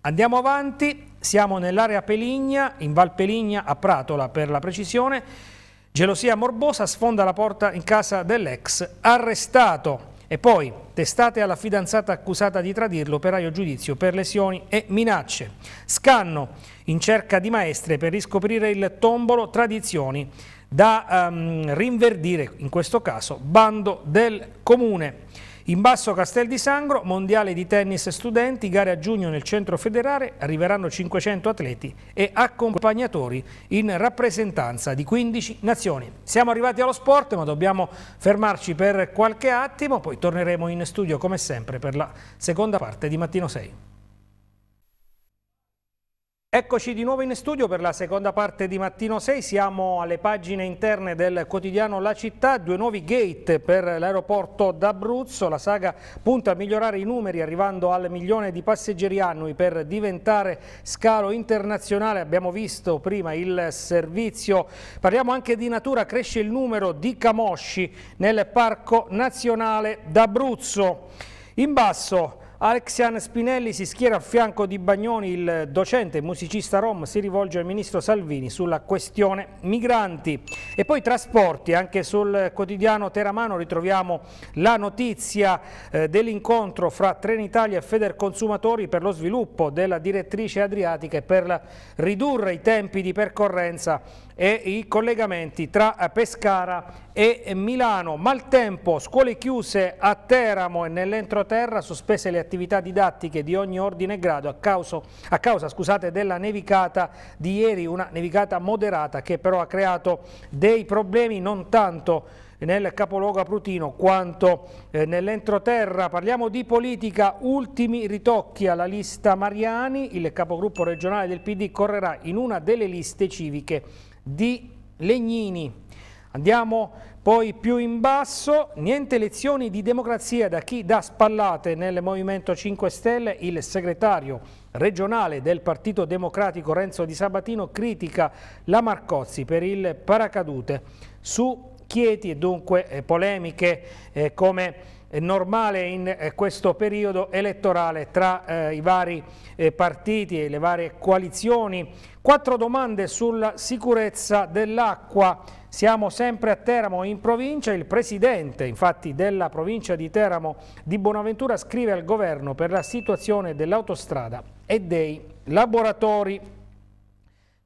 Andiamo avanti, siamo nell'area Peligna, in Val Peligna a Pratola per la precisione, Gelosia morbosa sfonda la porta in casa dell'ex arrestato. E poi, testate alla fidanzata accusata di tradirlo, operaio giudizio per lesioni e minacce. Scanno in cerca di maestre per riscoprire il tombolo tradizioni da um, rinverdire, in questo caso, bando del comune. In basso Castel di Sangro, mondiale di tennis studenti, gare a giugno nel centro federale, arriveranno 500 atleti e accompagnatori in rappresentanza di 15 nazioni. Siamo arrivati allo sport ma dobbiamo fermarci per qualche attimo, poi torneremo in studio come sempre per la seconda parte di Mattino 6. Eccoci di nuovo in studio per la seconda parte di Mattino 6, siamo alle pagine interne del quotidiano La Città, due nuovi gate per l'aeroporto d'Abruzzo, la saga punta a migliorare i numeri arrivando al milione di passeggeri annui per diventare scalo internazionale, abbiamo visto prima il servizio, parliamo anche di natura, cresce il numero di camosci nel Parco Nazionale d'Abruzzo. In basso Alexian Spinelli si schiera a fianco di Bagnoni, il docente musicista rom si rivolge al ministro Salvini sulla questione migranti. E poi trasporti, anche sul quotidiano Teramano ritroviamo la notizia eh, dell'incontro fra Trenitalia e Feder Consumatori per lo sviluppo della direttrice adriatica e per ridurre i tempi di percorrenza e i collegamenti tra Pescara e Milano. Maltempo, scuole chiuse a Teramo e nell'entroterra, sospese le attività didattiche di ogni ordine e grado a causa, a causa scusate, della nevicata di ieri, una nevicata moderata che però ha creato dei problemi non tanto nel capoluogo aprutino quanto eh, nell'entroterra. Parliamo di politica, ultimi ritocchi alla lista Mariani, il capogruppo regionale del PD correrà in una delle liste civiche di Legnini. Andiamo poi più in basso, niente lezioni di democrazia da chi dà spallate nel Movimento 5 Stelle, il segretario regionale del Partito Democratico Renzo Di Sabatino critica la Marcozzi per il paracadute su Chieti e dunque eh, polemiche eh, come normale in eh, questo periodo elettorale tra eh, i vari eh, partiti e le varie coalizioni. Quattro domande sulla sicurezza dell'acqua. Siamo sempre a Teramo in provincia, il presidente infatti della provincia di Teramo di Bonaventura scrive al governo per la situazione dell'autostrada e dei laboratori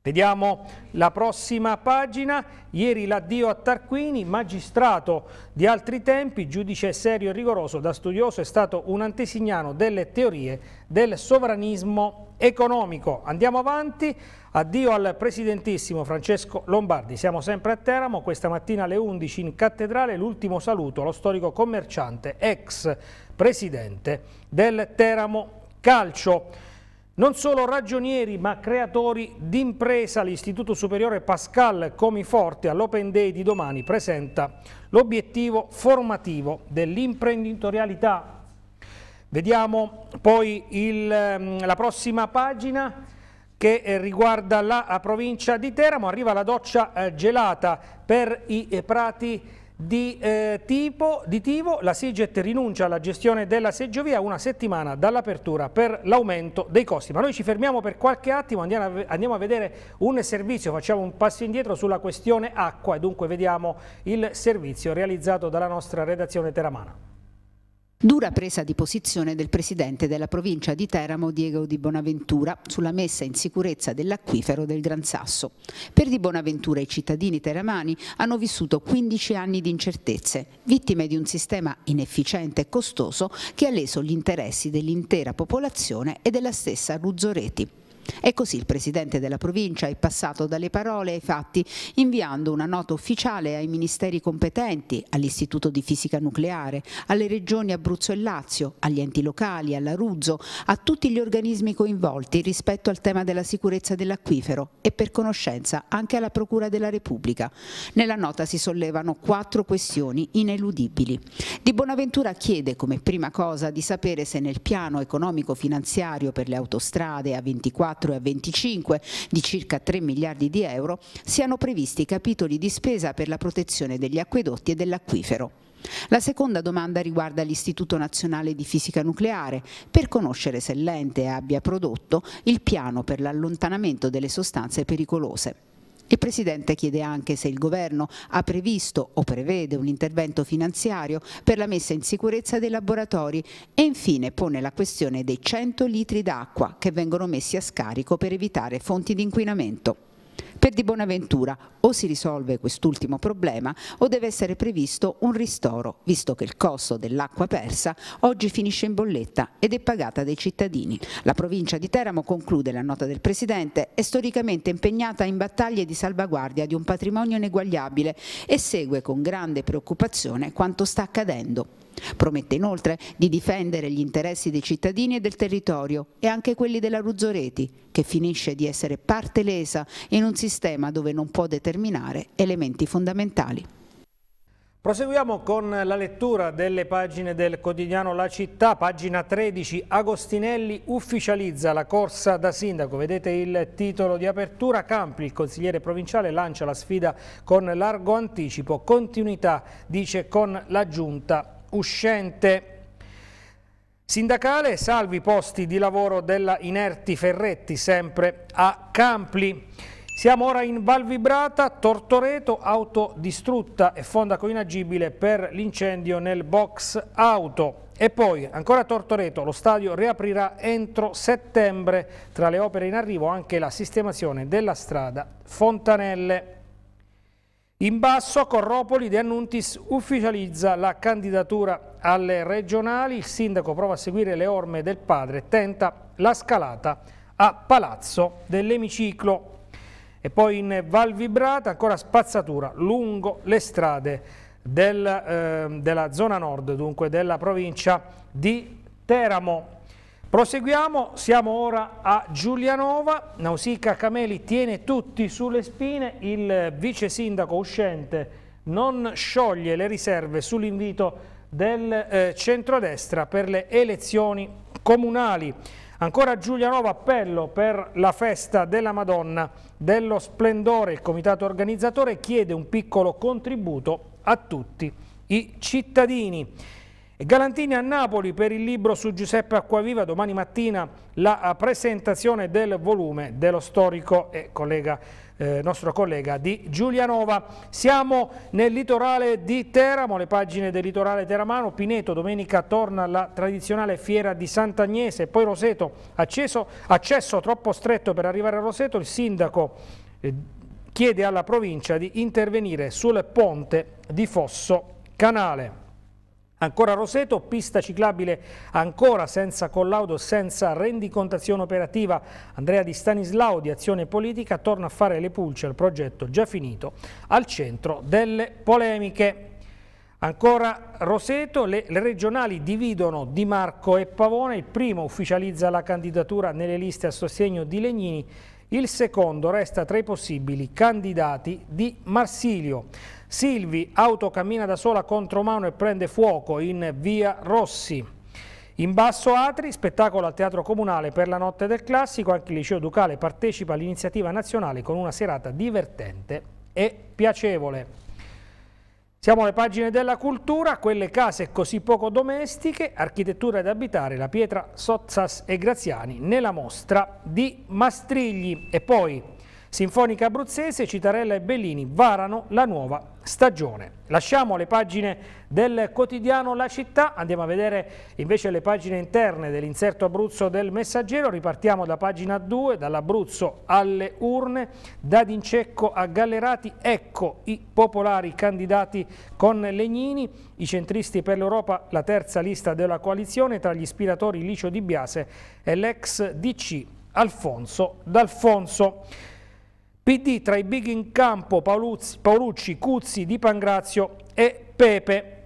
Vediamo la prossima pagina, ieri l'addio a Tarquini, magistrato di altri tempi, giudice serio e rigoroso, da studioso è stato un antesignano delle teorie del sovranismo economico. Andiamo avanti, addio al presidentissimo Francesco Lombardi, siamo sempre a Teramo, questa mattina alle 11 in cattedrale l'ultimo saluto allo storico commerciante ex presidente del Teramo Calcio. Non solo ragionieri ma creatori d'impresa, l'Istituto Superiore Pascal Comiforte all'Open Day di domani presenta l'obiettivo formativo dell'imprenditorialità. Vediamo poi il, mm, la prossima pagina che eh, riguarda la provincia di Teramo, arriva la doccia eh, gelata per i eh, prati di, eh, tipo, di Tivo, la Siget rinuncia alla gestione della seggiovia una settimana dall'apertura per l'aumento dei costi. Ma noi ci fermiamo per qualche attimo, andiamo a, andiamo a vedere un servizio, facciamo un passo indietro sulla questione acqua e dunque vediamo il servizio realizzato dalla nostra redazione teramana. Dura presa di posizione del presidente della provincia di Teramo Diego Di Bonaventura sulla messa in sicurezza dell'acquifero del Gran Sasso. Per Di Bonaventura i cittadini teramani hanno vissuto 15 anni di incertezze, vittime di un sistema inefficiente e costoso che ha leso gli interessi dell'intera popolazione e della stessa Ruzzoreti. E così il Presidente della provincia è passato dalle parole ai fatti, inviando una nota ufficiale ai ministeri competenti, all'Istituto di Fisica Nucleare, alle regioni Abruzzo e Lazio, agli enti locali, alla Ruzzo, a tutti gli organismi coinvolti rispetto al tema della sicurezza dell'acquifero e per conoscenza anche alla Procura della Repubblica. Nella nota si sollevano quattro questioni ineludibili. Di Bonaventura chiede come prima cosa di sapere se nel piano economico finanziario per le autostrade A24 24 e a 25 di circa 3 miliardi di euro siano previsti capitoli di spesa per la protezione degli acquedotti e dell'acquifero. La seconda domanda riguarda l'Istituto Nazionale di Fisica Nucleare per conoscere se l'ente abbia prodotto il piano per l'allontanamento delle sostanze pericolose. Il Presidente chiede anche se il Governo ha previsto o prevede un intervento finanziario per la messa in sicurezza dei laboratori e infine pone la questione dei 100 litri d'acqua che vengono messi a scarico per evitare fonti di inquinamento. Per Di Bonaventura o si risolve quest'ultimo problema o deve essere previsto un ristoro, visto che il costo dell'acqua persa oggi finisce in bolletta ed è pagata dai cittadini. La provincia di Teramo, conclude la nota del Presidente, è storicamente impegnata in battaglie di salvaguardia di un patrimonio ineguagliabile e segue con grande preoccupazione quanto sta accadendo Promette inoltre di difendere gli interessi dei cittadini e del territorio e anche quelli della Ruzzoreti, che finisce di essere parte lesa in un sistema dove non può determinare elementi fondamentali. Proseguiamo con la lettura delle pagine del quotidiano La Città, pagina 13, Agostinelli ufficializza la corsa da sindaco, vedete il titolo di apertura, Campi, il consigliere provinciale, lancia la sfida con largo anticipo, continuità, dice con la giunta uscente. Sindacale, salvi posti di lavoro della Inerti Ferretti, sempre a Campli. Siamo ora in Val Vibrata, Tortoreto, distrutta e fonda coinagibile per l'incendio nel box auto. E poi, ancora a Tortoreto, lo stadio riaprirà entro settembre. Tra le opere in arrivo anche la sistemazione della strada Fontanelle. In basso Corropoli De Annuntis ufficializza la candidatura alle regionali, il sindaco prova a seguire le orme del padre e tenta la scalata a Palazzo dell'Emiciclo. E poi in Val Vibrata ancora spazzatura lungo le strade del, eh, della zona nord, dunque della provincia di Teramo. Proseguiamo, siamo ora a Giulianova, Nausica Cameli tiene tutti sulle spine, il vice sindaco uscente non scioglie le riserve sull'invito del eh, centrodestra per le elezioni comunali. Ancora Giulianova appello per la festa della Madonna dello Splendore, il comitato organizzatore chiede un piccolo contributo a tutti i cittadini. E Galantini a Napoli per il libro su Giuseppe Acquaviva, domani mattina la eh, presentazione del volume dello storico e collega, eh, nostro collega di Giulianova. Siamo nel litorale di Teramo, le pagine del litorale teramano, Pineto domenica torna alla tradizionale fiera di Sant'Agnese, poi Roseto, acceso, accesso troppo stretto per arrivare a Roseto, il sindaco... Eh, chiede alla provincia di intervenire sul ponte di Fosso Canale. Ancora Roseto, pista ciclabile ancora senza collaudo, senza rendicontazione operativa. Andrea Di Stanislao di Azione Politica torna a fare le pulce al progetto già finito al centro delle polemiche. Ancora Roseto, le, le, regionali dividono Di Marco e Pavone, il primo ufficializza la candidatura nelle liste a sostegno di Legnini, il secondo resta tra i possibili candidati di Marsilio. Silvi, auto cammina da sola contro mano e prende fuoco in via Rossi. In basso Atri, spettacolo al Teatro Comunale per la Notte del Classico, anche il Liceo Ducale partecipa all'iniziativa nazionale con una serata divertente e piacevole. Siamo alle pagine della cultura, quelle case così poco domestiche, architettura ed abitare, la pietra Sozzas e Graziani nella mostra di Mastrigli. E poi Sinfonica Abruzzese, Citarella e Bellini varano la nuova stagione. Lasciamo le pagine del quotidiano La Città, andiamo a vedere invece le pagine interne dell'inserto Abruzzo del Messaggero, ripartiamo da pagina 2, dall'Abruzzo alle urne, da D'Incecco a Gallerati, ecco i popolari candidati con Legnini, i centristi per l'Europa, la terza lista della coalizione, tra gli ispiratori Licio Di Biase e l'ex DC Alfonso D'Alfonso. PD tra i big in campo Paoluzzi, Paolucci, Cuzzi, Di Pangrazio e Pepe.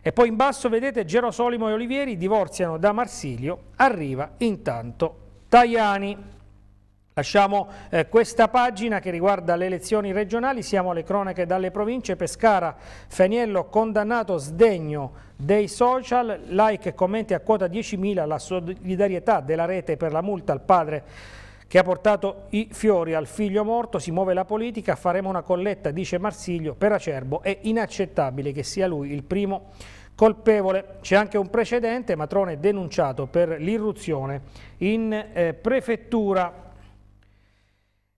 E poi in basso vedete Gerosolimo e Olivieri divorziano da Marsilio, arriva intanto Tajani. Lasciamo eh, questa pagina che riguarda le elezioni regionali, siamo alle cronache dalle province, Pescara, Feniello condannato sdegno dei social, like e commenti a quota 10.000, la solidarietà della rete per la multa al padre che ha portato i fiori al figlio morto, si muove la politica, faremo una colletta, dice Marsiglio, per Acerbo, è inaccettabile che sia lui il primo colpevole. C'è anche un precedente, Matrone denunciato per l'irruzione in eh, prefettura.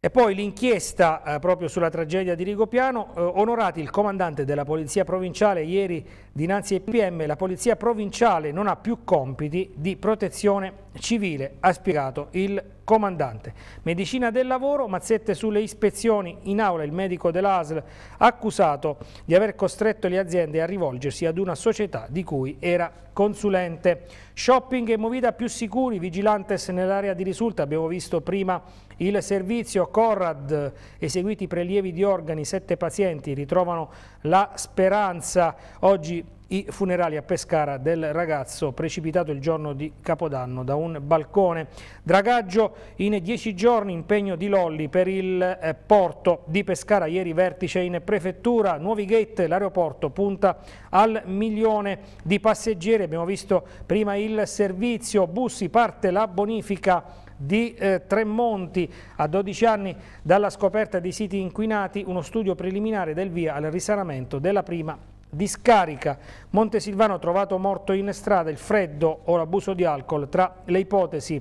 E poi l'inchiesta eh, proprio sulla tragedia di Rigopiano, eh, onorati il comandante della Polizia Provinciale ieri dinanzi ai PM, la Polizia Provinciale non ha più compiti di protezione civile, ha spiegato il comandante. Medicina del lavoro, mazzette sulle ispezioni. In aula il medico dell'ASL ha accusato di aver costretto le aziende a rivolgersi ad una società di cui era consulente. Shopping e movida più sicuri, vigilantes nell'area di risulta. Abbiamo visto prima il servizio Corrad, eseguiti prelievi di organi, sette pazienti ritrovano la speranza. Oggi i funerali a Pescara del ragazzo precipitato il giorno di Capodanno da un balcone. Dragaggio in dieci giorni, impegno di Lolli per il eh, porto di Pescara, ieri vertice in prefettura, nuovi gate, l'aeroporto punta al milione di passeggeri, abbiamo visto prima il servizio, bussi, parte la bonifica di eh, Tremonti a 12 anni dalla scoperta di siti inquinati, uno studio preliminare del via al risanamento della prima discarica. Montesilvano trovato morto in strada, il freddo o l'abuso di alcol tra le ipotesi.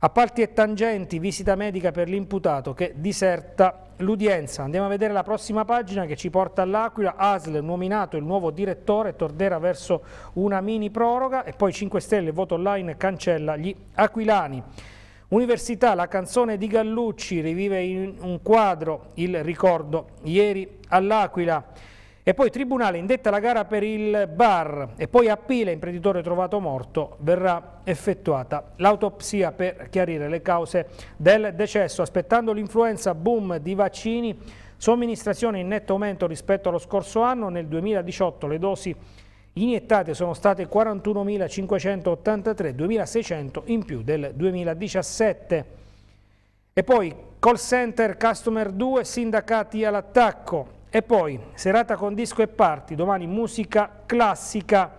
Appalti e tangenti, visita medica per l'imputato che diserta l'udienza. Andiamo a vedere la prossima pagina che ci porta all'Aquila. ASL nominato il nuovo direttore, Tordera verso una mini proroga e poi 5 Stelle, voto online, cancella gli aquilani. Università, la canzone di Gallucci rivive in un quadro il ricordo ieri all'Aquila. E poi Tribunale indetta la gara per il bar e poi a Pile, imprenditore trovato morto, verrà effettuata l'autopsia per chiarire le cause del decesso. Aspettando l'influenza boom di vaccini, somministrazione in netto aumento rispetto allo scorso anno, nel 2018 le dosi iniettate sono state 41.583, 2.600 in più del 2017. E poi call center Customer 2, sindacati all'attacco. E poi serata con disco e parti, domani musica classica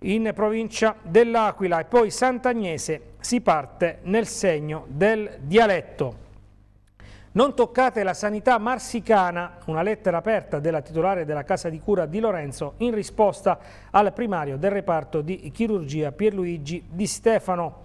in provincia dell'Aquila e poi Sant'Agnese si parte nel segno del dialetto. Non toccate la sanità marsicana, una lettera aperta della titolare della casa di cura di Lorenzo in risposta al primario del reparto di chirurgia Pierluigi Di Stefano.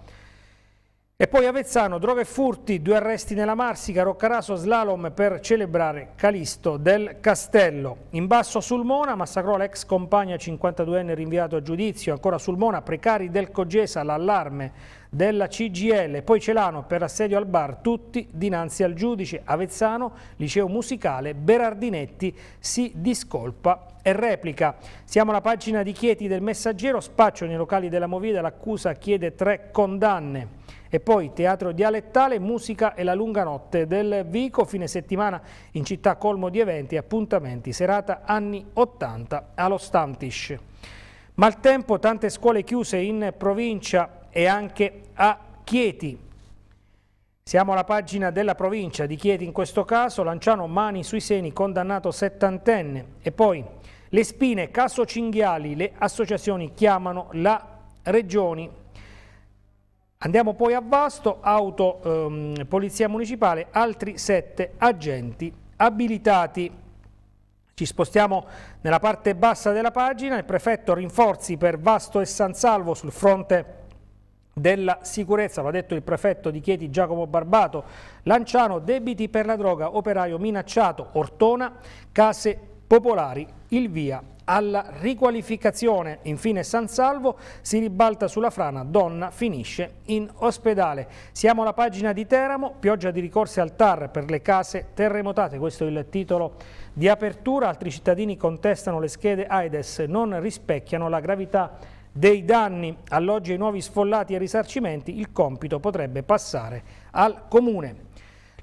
E poi Avezzano, droga e furti, due arresti nella Marsica, Roccaraso, slalom per celebrare Calisto del Castello. In basso Sulmona, massacrò l'ex compagna 52enne rinviato a giudizio. Ancora Sulmona, precari del Cogesa, l'allarme della CGL. Poi Celano per assedio al bar, tutti dinanzi al giudice. Avezzano, liceo musicale, Berardinetti si discolpa e replica. Siamo alla pagina di Chieti del Messaggero, spaccio nei locali della Movida, l'accusa chiede tre condanne. E poi teatro dialettale, musica e la lunga notte del Vico, fine settimana in città colmo di eventi e appuntamenti, serata anni 80 allo Stantish. Maltempo, tante scuole chiuse in provincia e anche a Chieti. Siamo alla pagina della provincia di Chieti in questo caso, Lanciano mani sui seni, condannato settantenne. E poi le spine, caso cinghiali, le associazioni chiamano la Regioni Andiamo poi a Vasto, auto ehm, Polizia Municipale, altri sette agenti abilitati. Ci spostiamo nella parte bassa della pagina, il prefetto rinforzi per Vasto e San Salvo sul fronte della sicurezza, l'ha detto il prefetto di Chieti Giacomo Barbato, Lanciano debiti per la droga, operaio minacciato, Ortona, case popolari, il via alla riqualificazione. Infine San Salvo si ribalta sulla frana, donna finisce in ospedale. Siamo alla pagina di Teramo, pioggia di ricorse al TAR per le case terremotate, questo è il titolo di apertura. Altri cittadini contestano le schede AIDES, non rispecchiano la gravità dei danni, alloggi ai nuovi sfollati e risarcimenti, il compito potrebbe passare al Comune.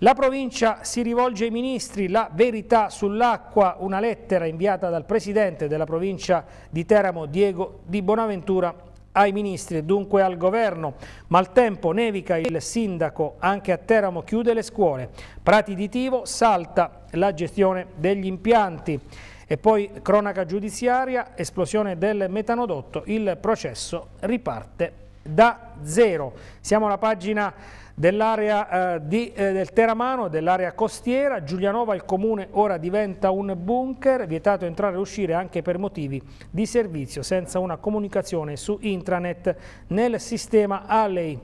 La provincia si rivolge ai ministri, la verità sull'acqua, una lettera inviata dal presidente della provincia di Teramo, Diego Di Bonaventura, ai ministri e dunque al governo. Maltempo nevica il sindaco, anche a Teramo chiude le scuole. Prati di Tivo salta la gestione degli impianti. E poi cronaca giudiziaria, esplosione del metanodotto, il processo riparte da zero. Siamo alla pagina dell'area eh, eh, del Teramano, dell'area costiera, Giulianova il comune ora diventa un bunker, vietato entrare e uscire anche per motivi di servizio senza una comunicazione su intranet nel sistema Alley.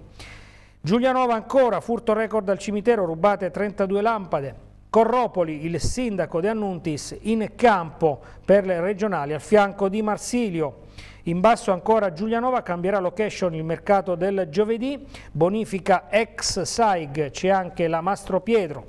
Giulianova ancora, furto record al cimitero, rubate 32 lampade. Corropoli, il sindaco De Annuntis, in campo per le regionali al fianco di Marsilio. In basso ancora Giulianova cambierà location il mercato del giovedì, bonifica ex SAIG, c'è anche la Mastro Pietro.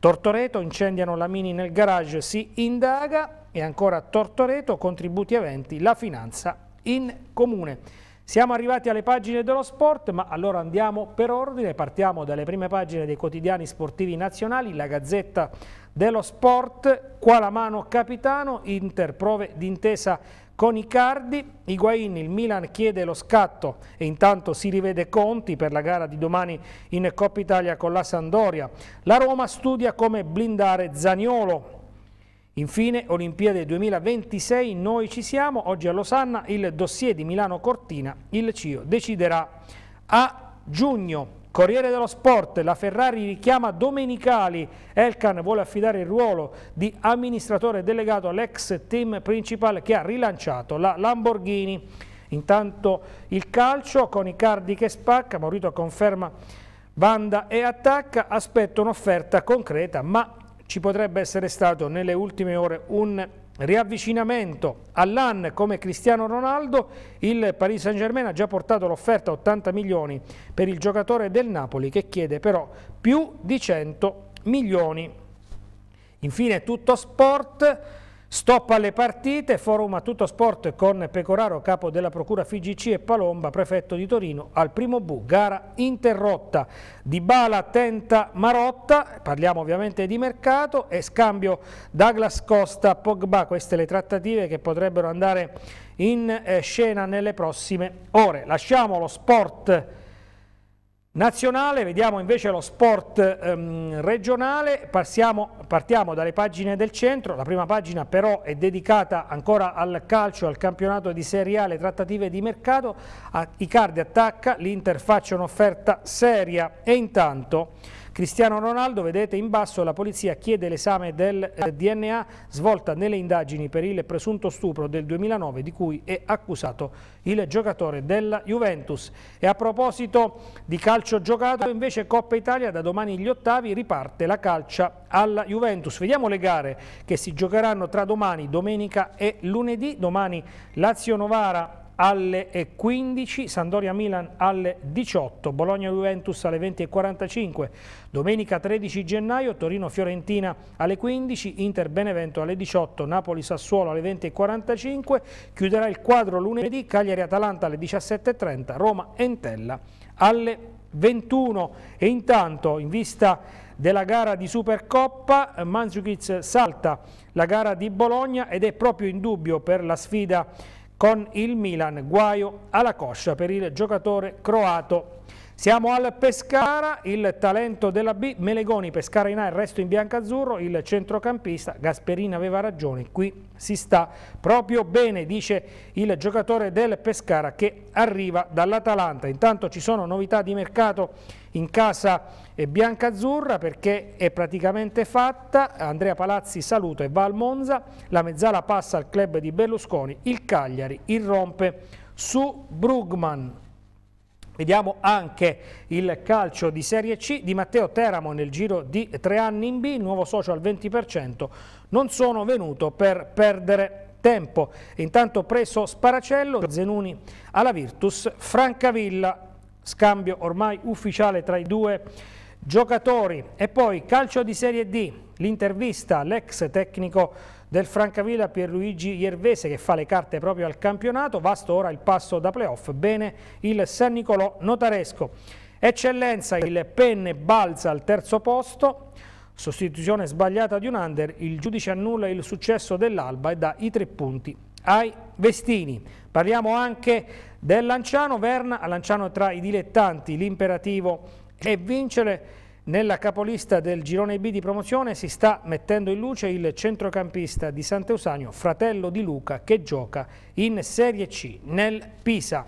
Tortoreto incendiano la mini nel garage, si indaga e ancora Tortoreto contributi eventi, la finanza in comune. Siamo arrivati alle pagine dello sport, ma allora andiamo per ordine, partiamo dalle prime pagine dei quotidiani sportivi nazionali, la Gazzetta dello Sport, qua la mano capitano, Inter prove d'intesa con Icardi, Higuain, il Milan chiede lo scatto e intanto si rivede Conti per la gara di domani in Coppa Italia con la Sandoria. La Roma studia come blindare Zaniolo. Infine, Olimpiade 2026, noi ci siamo, oggi a Losanna il dossier di Milano Cortina, il CIO deciderà a giugno. Corriere dello Sport, la Ferrari richiama Domenicali, Elkan vuole affidare il ruolo di amministratore delegato all'ex team principale che ha rilanciato la Lamborghini. Intanto il calcio con Icardi che spacca, Maurito conferma banda e attacca, aspetta un'offerta concreta ma ci potrebbe essere stato nelle ultime ore un riavvicinamento all'AN come Cristiano Ronaldo, il Paris Saint Germain ha già portato l'offerta a 80 milioni per il giocatore del Napoli che chiede però più di 100 milioni. Infine tutto sport. Stop alle partite, forum a tutto sport con Pecoraro, capo della Procura FIGC e Palomba, prefetto di Torino, al primo bu, gara interrotta. Di Bala tenta Marotta, parliamo ovviamente di mercato e scambio Douglas Costa Pogba, queste le trattative che potrebbero andare in eh, scena nelle prossime ore. Lasciamo lo sport nazionale, vediamo invece lo sport ehm, regionale, Passiamo, partiamo dalle pagine del centro, la prima pagina però è dedicata ancora al calcio, al campionato di Serie A, le trattative di mercato, A, Icardi attacca, l'Inter faccia un'offerta seria e intanto... Cristiano Ronaldo, vedete in basso, la polizia chiede l'esame del eh, DNA svolta nelle indagini per il presunto stupro del 2009 di cui è accusato il giocatore della Juventus. E a proposito di calcio giocato, invece Coppa Italia da domani gli ottavi riparte la calcia alla Juventus. Vediamo le gare che si giocheranno tra domani, domenica e lunedì. Domani Lazio Novara alle 15, Sandoria-Milan alle 18, Bologna-Juventus alle 20.45, domenica 13 gennaio Torino-Fiorentina alle 15, Inter-Benevento alle 18, Napoli-Sassuolo alle 20.45, chiuderà il quadro lunedì Cagliari-Atalanta alle 17.30, Roma-Entella alle 21 e intanto in vista della gara di Supercoppa, Mandzukic salta la gara di Bologna ed è proprio in dubbio per la sfida con il Milan. Guaio alla coscia per il giocatore croato. Siamo al Pescara, il talento della B, Melegoni, Pescara in A, il resto in bianco-azzurro, il centrocampista, Gasperini aveva ragione, qui si sta proprio bene, dice il giocatore del Pescara che arriva dall'Atalanta. Intanto ci sono novità di mercato in casa bianca-azzurra perché è praticamente fatta, Andrea Palazzi saluta e va al Monza, la mezzala passa al club di Berlusconi, il Cagliari irrompe su Brugman, Vediamo anche il calcio di Serie C di Matteo Teramo nel giro di tre anni in B, il nuovo socio al 20%, non sono venuto per perdere tempo. Intanto preso Sparacello, Zenuni alla Virtus, Francavilla, scambio ormai ufficiale tra i due giocatori. E poi calcio di Serie D, l'intervista all'ex tecnico del Francavilla Pierluigi Iervese che fa le carte proprio al campionato, vasto ora il passo da playoff, bene il San Nicolò Notaresco. Eccellenza il Penne balza al terzo posto, sostituzione sbagliata di un under, il giudice annulla il successo dell'Alba e dà i tre punti ai Vestini. Parliamo anche del Lanciano, Verna, a Lanciano tra i dilettanti, l'imperativo è vincere nella capolista del girone B di promozione si sta mettendo in luce il centrocampista di Sant'Eusanio, fratello di Luca, che gioca in Serie C nel Pisa.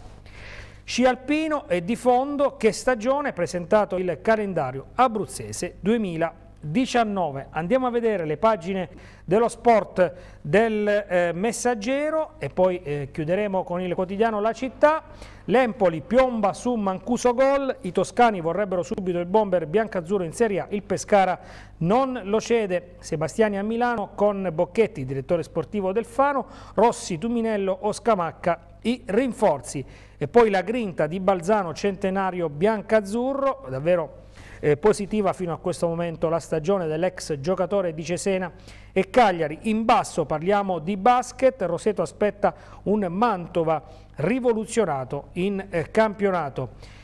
Sci alpino e di fondo che stagione presentato il calendario abruzzese 2019. Andiamo a vedere le pagine dello sport del eh, messaggero e poi eh, chiuderemo con il quotidiano La Città. L'Empoli piomba su Mancuso gol, i toscani vorrebbero subito il bomber biancazzurro in Serie A, il Pescara non lo cede, Sebastiani a Milano con Bocchetti, direttore sportivo del Fano, Rossi, Tuminello o Scamacca i rinforzi e poi la grinta di Balzano centenario biancazzurro, davvero eh, positiva fino a questo momento la stagione dell'ex giocatore di Cesena e Cagliari. In basso parliamo di basket, Roseto aspetta un Mantova rivoluzionato in eh, campionato.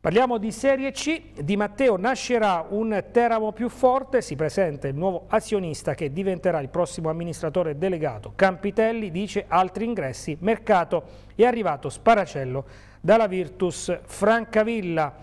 Parliamo di Serie C, Di Matteo nascerà un Teramo più forte, si presenta il nuovo azionista che diventerà il prossimo amministratore delegato. Campitelli dice altri ingressi, mercato è arrivato Sparacello dalla Virtus Francavilla.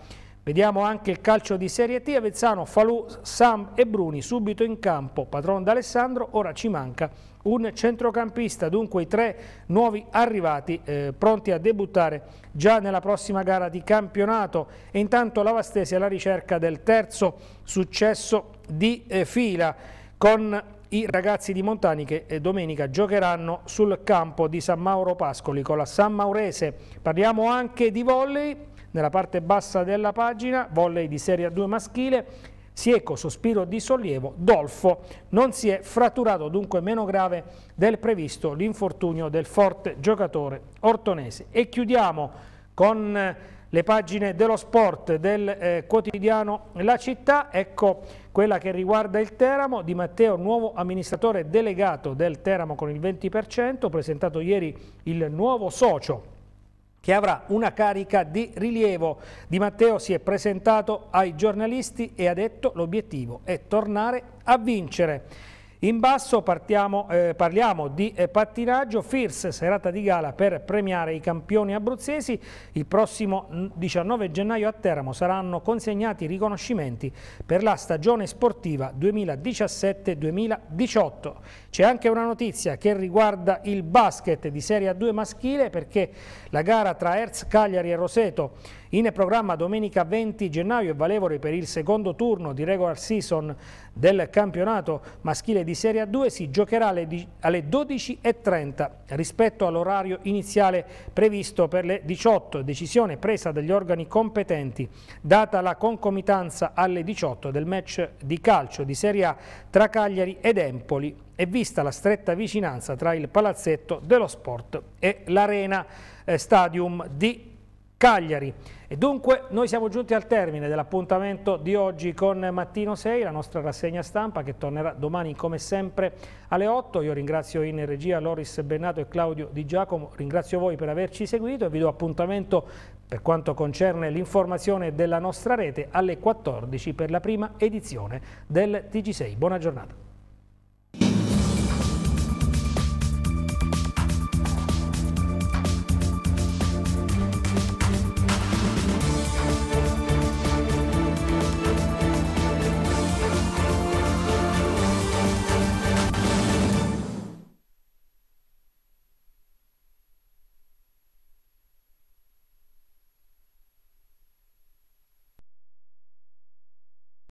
Vediamo anche il calcio di Serie T, Avezzano, Falù, Sam e Bruni subito in campo, padron d'Alessandro, ora ci manca un centrocampista, dunque i tre nuovi arrivati eh, pronti a debuttare già nella prossima gara di campionato e intanto la Vastese alla ricerca del terzo successo di eh, fila con i ragazzi di Montani che eh, domenica giocheranno sul campo di San Mauro Pascoli con la San Maurese. Parliamo anche di volley nella parte bassa della pagina, volley di Serie 2 maschile, Sieco, sospiro di sollievo, Dolfo non si è fratturato, dunque meno grave del previsto l'infortunio del forte giocatore ortonese. E chiudiamo con eh, le pagine dello sport del eh, quotidiano La Città, ecco quella che riguarda il Teramo, Di Matteo nuovo amministratore delegato del Teramo con il 20%, presentato ieri il nuovo socio che avrà una carica di rilievo. Di Matteo si è presentato ai giornalisti e ha detto l'obiettivo è tornare a vincere. In basso partiamo, eh, parliamo di eh, pattinaggio, FIRS, serata di gala per premiare i campioni abruzzesi. Il prossimo 19 gennaio a Teramo saranno consegnati i riconoscimenti per la stagione sportiva 2017-2018. C'è anche una notizia che riguarda il basket di Serie A2 maschile perché la gara tra Erz Cagliari e Roseto in programma domenica 20 gennaio e Valevole per il secondo turno di regular season del campionato maschile di Serie A2 si giocherà alle 12.30 rispetto all'orario iniziale previsto per le 18, decisione presa dagli organi competenti data la concomitanza alle 18 del match di calcio di Serie A tra Cagliari ed Empoli e vista la stretta vicinanza tra il palazzetto dello sport e l'arena eh, stadium di Cagliari. E dunque noi siamo giunti al termine dell'appuntamento di oggi con Mattino 6, la nostra rassegna stampa che tornerà domani come sempre alle 8. Io ringrazio in regia Loris Bennato e Claudio Di Giacomo, ringrazio voi per averci seguito e vi do appuntamento per quanto concerne l'informazione della nostra rete alle 14 per la prima edizione del TG6. Buona giornata.